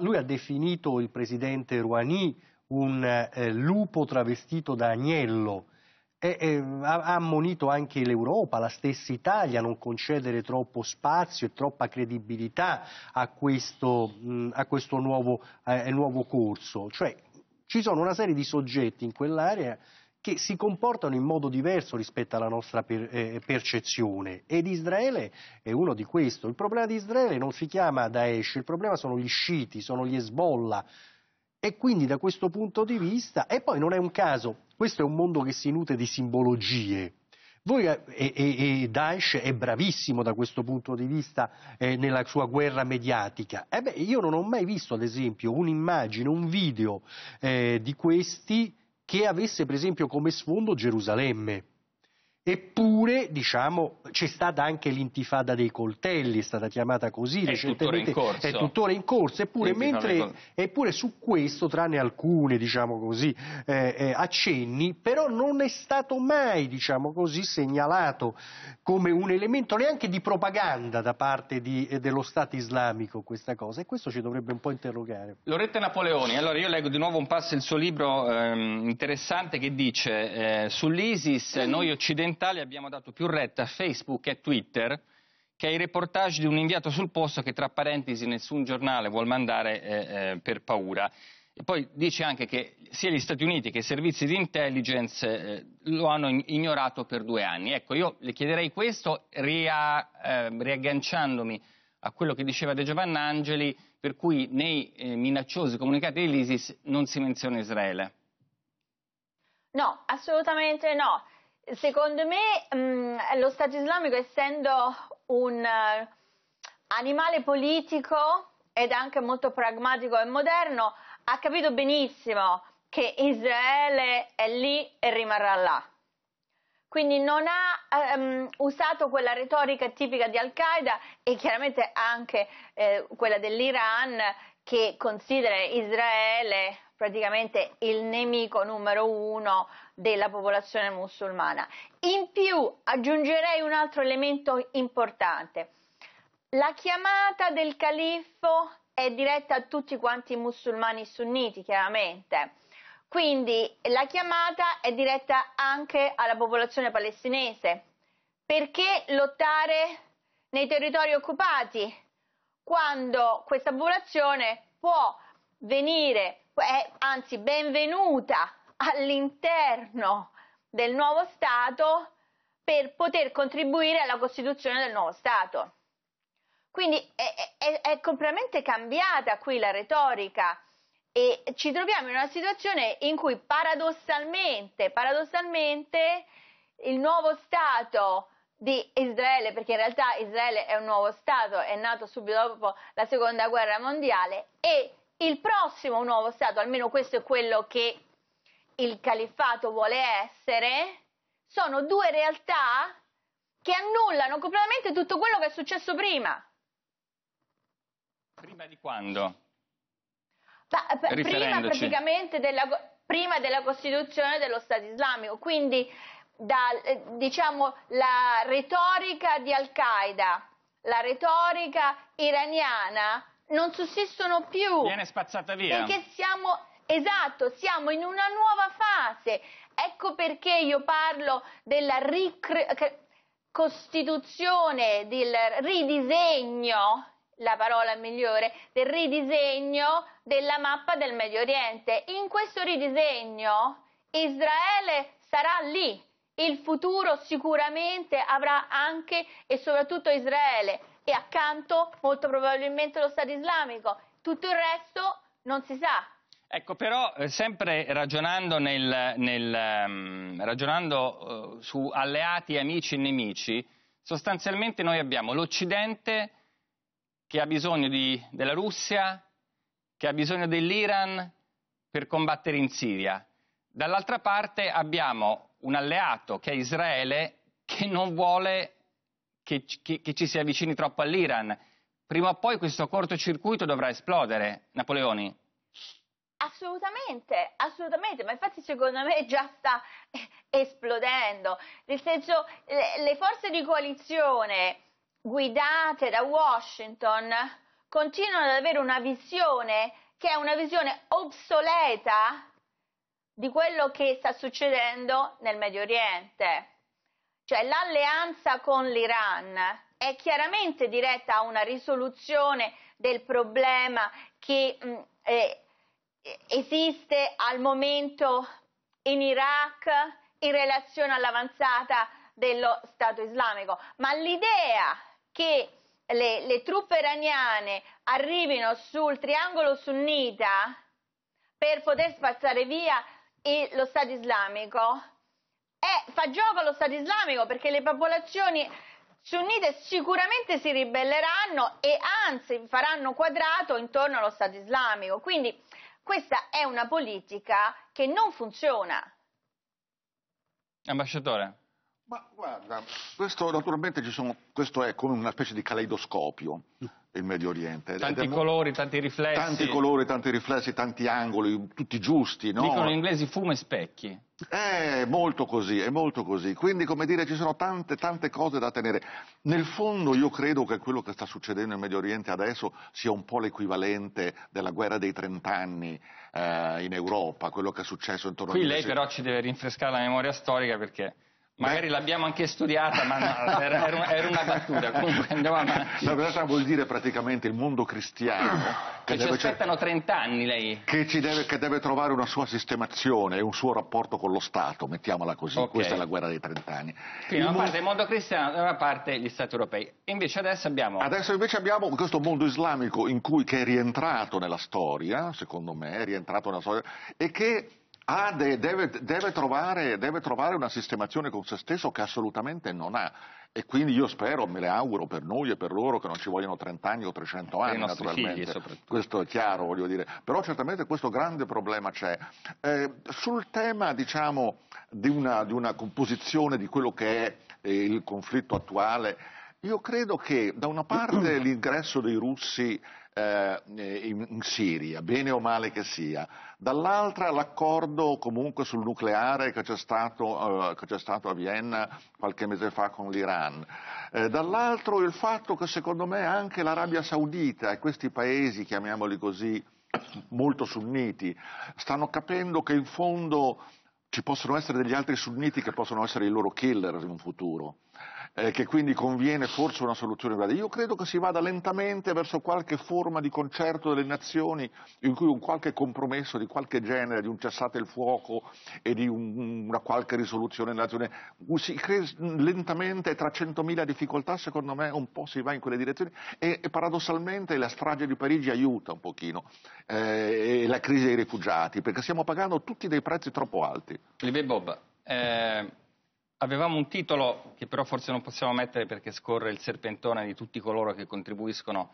Lui ha definito il presidente Rouhani un eh, lupo travestito da agnello, e, e, ha ammonito anche l'Europa, la stessa Italia, a non concedere troppo spazio e troppa credibilità a questo, mh, mm, a questo nuovo, eh, nuovo corso. Cioè, ci sono una serie di soggetti in quell'area che si comportano in modo diverso rispetto alla nostra per, eh, percezione ed Israele è uno di questi. Il problema di Israele non si chiama Daesh, il problema sono gli sciiti, sono gli Hezbollah e quindi da questo punto di vista, e poi non è un caso, questo è un mondo che si nutre di simbologie, voi, eh, e, e, Daesh è bravissimo da questo punto di vista eh, nella sua guerra mediatica. Eh beh, io non ho mai visto, ad esempio, un'immagine, un video eh, di questi che avesse per esempio come sfondo Gerusalemme. Eppure, diciamo, c'è stata anche l'intifada dei coltelli, è stata chiamata così è recentemente, tuttora è tuttora in corso, eppure, mentre, eppure su questo, tranne alcune diciamo così, eh, eh, accenni, però non è stato mai diciamo così, segnalato come un elemento neanche di propaganda da parte di, eh, dello Stato islamico questa cosa e questo ci dovrebbe un po' interrogare. Loretta Napoleoni, allora io leggo di nuovo un passo il suo libro ehm, interessante che dice eh, sull'ISIS noi occidentali abbiamo dato più retta a Facebook Facebook e Twitter, che è il reportage di un inviato sul posto che tra parentesi nessun giornale vuol mandare eh, eh, per paura. E poi dice anche che sia gli Stati Uniti che i servizi di intelligence eh, lo hanno ignorato per due anni. Ecco, io le chiederei questo, ria, ehm, riagganciandomi a quello che diceva De Giovannangeli, per cui nei eh, minacciosi comunicati dell'ISIS non si menziona Israele. No, assolutamente no. Secondo me mh, mm, lo Stato islamico, essendo un uh, animale politico ed anche molto pragmatico e moderno, ha capito benissimo che Israele è lì e rimarrà là. Quindi non ha um, usato quella retorica tipica di Al-Qaeda e chiaramente anche eh, quella dell'Iran che considera Israele praticamente il nemico numero uno della popolazione musulmana. In più aggiungerei un altro elemento importante. La chiamata del califfo è diretta a tutti quanti i musulmani sunniti, chiaramente. Quindi la chiamata è diretta anche alla popolazione palestinese. Perché lottare nei territori occupati quando questa popolazione può venire, è, anzi benvenuta all'interno del nuovo Stato per poter contribuire alla costituzione del nuovo Stato. Quindi è, è, è completamente cambiata qui la retorica e ci troviamo in una situazione in cui paradossalmente, paradossalmente il nuovo Stato di Israele, perché in realtà Israele è un nuovo Stato, è nato subito dopo la seconda guerra mondiale, e il prossimo nuovo Stato, almeno questo è quello che il califfato vuole essere, sono due realtà che annullano completamente tutto quello che è successo prima. Prima di quando? Pa- eh, prima praticamente della, prima della costituzione dello Stato islamico, quindi da, eh, diciamo, la retorica di Al-Qaeda, la retorica iraniana non sussistono più. Viene spazzata via. Perché siamo Esatto, siamo in una nuova fase. Ecco perché io parlo della ricostituzione, del ridisegno, la parola migliore, del ridisegno della mappa del Medio Oriente. In questo ridisegno Israele sarà lì, il futuro sicuramente avrà anche e soprattutto Israele e accanto molto probabilmente lo Stato islamico, tutto il resto non si sa, Ecco, però eh, sempre ragionando, nel, nel, um, ragionando uh, su alleati, amici e nemici, sostanzialmente noi abbiamo l'Occidente che ha bisogno di, della Russia, che ha bisogno dell'Iran per combattere in Siria. Dall'altra parte abbiamo un alleato che è Israele che non vuole che, che, che ci si avvicini troppo all'Iran. Prima o poi questo cortocircuito dovrà esplodere, Napoleoni. Assolutamente, assolutamente, ma infatti secondo me già sta esplodendo, nel senso le forze di coalizione guidate da Washington continuano ad avere una visione che è una visione obsoleta di quello che sta succedendo nel Medio Oriente. Cioè l'alleanza con l'Iran è chiaramente diretta a una risoluzione del problema che mh, eh, esiste al momento in Iraq in relazione all'avanzata dello Stato islamico, ma l'idea che le, le truppe iraniane arrivino sul triangolo sunnita per poter spazzare via il, lo Stato islamico è, fa gioco allo Stato islamico perché le popolazioni sunnite sicuramente si ribelleranno e anzi faranno quadrato intorno allo Stato islamico. Quindi questa è una politica che non funziona. Ambasciatore, ma guarda, questo naturalmente ci sono, questo è come una specie di caleidoscopio mm. il Medio Oriente. Tanti colori, tanti riflessi. Tanti colori, tanti riflessi, tanti angoli, tutti giusti, no? Dicono in inglesi fumo e specchi. È eh, molto così, è molto così. Quindi, come dire, ci sono tante, tante cose da tenere. Nel fondo io credo che quello che sta succedendo in Medio Oriente adesso sia un po' l'equivalente della guerra dei trent'anni eh, in Europa, quello che è successo intorno a... Qui lei però ci deve rinfrescare la memoria storica perché... Magari l'abbiamo anche studiata, ma no, era, era, una, era, una battuta. Comunque andiamo avanti. No, cosa vuol dire praticamente il mondo cristiano? Ah, che, che ci aspettano 30 anni lei. Che, deve, che, deve, trovare una sua sistemazione un suo rapporto con lo Stato, mettiamola così. Okay. Questa è la guerra dei 30 anni. Quindi da una parte il mondo cristiano, da una parte gli Stati europei. Invece adesso abbiamo... Adesso invece abbiamo questo mondo islamico in cui, che è rientrato nella storia, secondo me, è rientrato nella storia, e che Ah, de- deve, deve, trovare, deve, trovare, una sistemazione con se stesso che assolutamente non ha. E quindi io spero, me le auguro per noi e per loro che non ci vogliono 30 anni o 300 anni, naturalmente. Figli, questo è chiaro, voglio dire. Però certamente questo grande problema c'è. Eh, sul tema, diciamo, di una, di una, composizione di quello che è eh, il conflitto attuale, io credo che da una parte l'ingresso dei russi eh, eh, in, in Siria, bene o male che sia, dall'altra l'accordo comunque sul nucleare che c'è stato, eh, che c'è stato a Vienna qualche mese fa con l'Iran, eh, dall'altro il fatto che secondo me anche l'Arabia Saudita e questi paesi, chiamiamoli così, molto sunniti, stanno capendo che in fondo ci possono essere degli altri sunniti che possono essere i loro killer in un futuro eh, che quindi conviene forse una soluzione globale. Io credo che si vada lentamente verso qualche forma di concerto delle nazioni in cui un qualche compromesso di qualche genere, di un cessate il fuoco e di un, una qualche risoluzione delle nazioni, si cre- lentamente tra centomila difficoltà secondo me un po' si va in quelle direzioni e, e paradossalmente la strage di Parigi aiuta un pochino eh, e la crisi dei rifugiati perché stiamo pagando tutti dei prezzi troppo alti. Live Bob, eh... Avevamo un titolo che però forse non possiamo mettere perché scorre il serpentone di tutti coloro che contribuiscono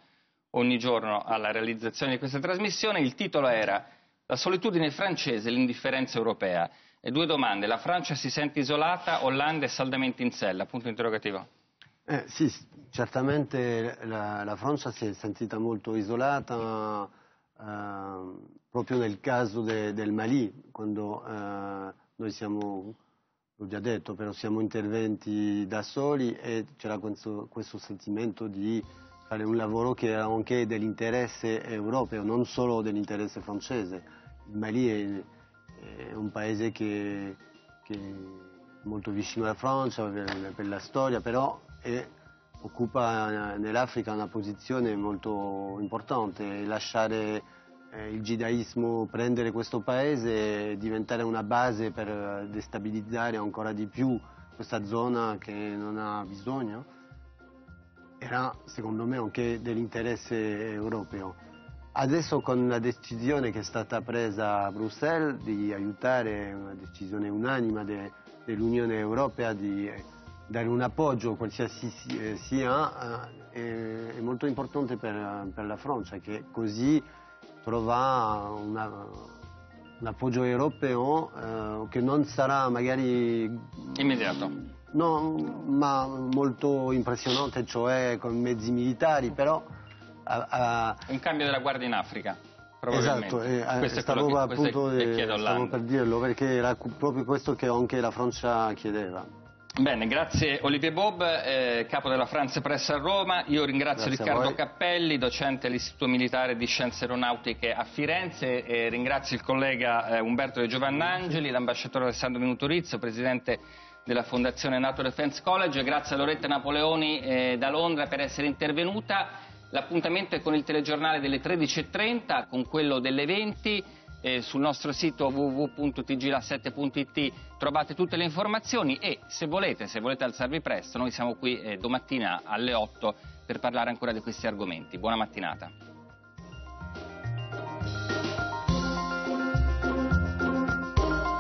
ogni giorno alla realizzazione di questa trasmissione. Il titolo era La solitudine francese e l'indifferenza europea. E due domande. La Francia si sente isolata, Olanda è saldamente in sella. Punto interrogativo. Eh, sì, certamente la, la, Francia si è sentita molto isolata eh, proprio nel caso de, del Mali, quando eh, noi siamo l'ho già detto, però siamo interventi da soli e c'era questo, questo sentimento di fare un lavoro che era anche dell'interesse europeo, non solo dell'interesse francese. Il Mali è, è un paese che, che, è molto vicino alla Francia per, per la storia, però è, occupa nell'Africa una posizione molto importante. Lasciare eh, il gidaismo prendere questo paese e diventare una base per eh, destabilizzare ancora di più questa zona che non ha bisogno era secondo me anche dell'interesse europeo. Adesso con la decisione che è stata presa a Bruxelles di aiutare, una decisione unanima de, dell'Unione Europea di eh, dare un appoggio qualsiasi eh, sia, è, è molto importante per, per la Francia che così trova una, un appoggio europeo eh, che non sarà magari... Immediato. No, ma molto impressionante, cioè con mezzi militari, però... A, a... Un cambio della guardia in Africa. Esatto, eh, questo stavo, che, appunto, questo è, stavo per dirlo perché era proprio questo che anche la Francia chiedeva. Bene, grazie Olivier Bob, eh, capo della France Press a Roma. Io ringrazio grazie Riccardo Cappelli, docente all'Istituto Militare di Scienze Aeronautiche a Firenze. Eh, ringrazio il collega eh, Umberto De Giovannangeli, l'ambasciatore Alessandro Minuturizzo, presidente della Fondazione NATO Defense College. grazie a Loretta Napoleoni eh, da Londra per essere intervenuta. L'appuntamento è con il telegiornale delle 13.30, con quello delle 20.00 eh, sul nostro sito www.tgla7.it trovate tutte le informazioni e se volete, se volete alzarvi presto, noi siamo qui eh, domattina alle 8 per parlare ancora di questi argomenti. Buona mattinata.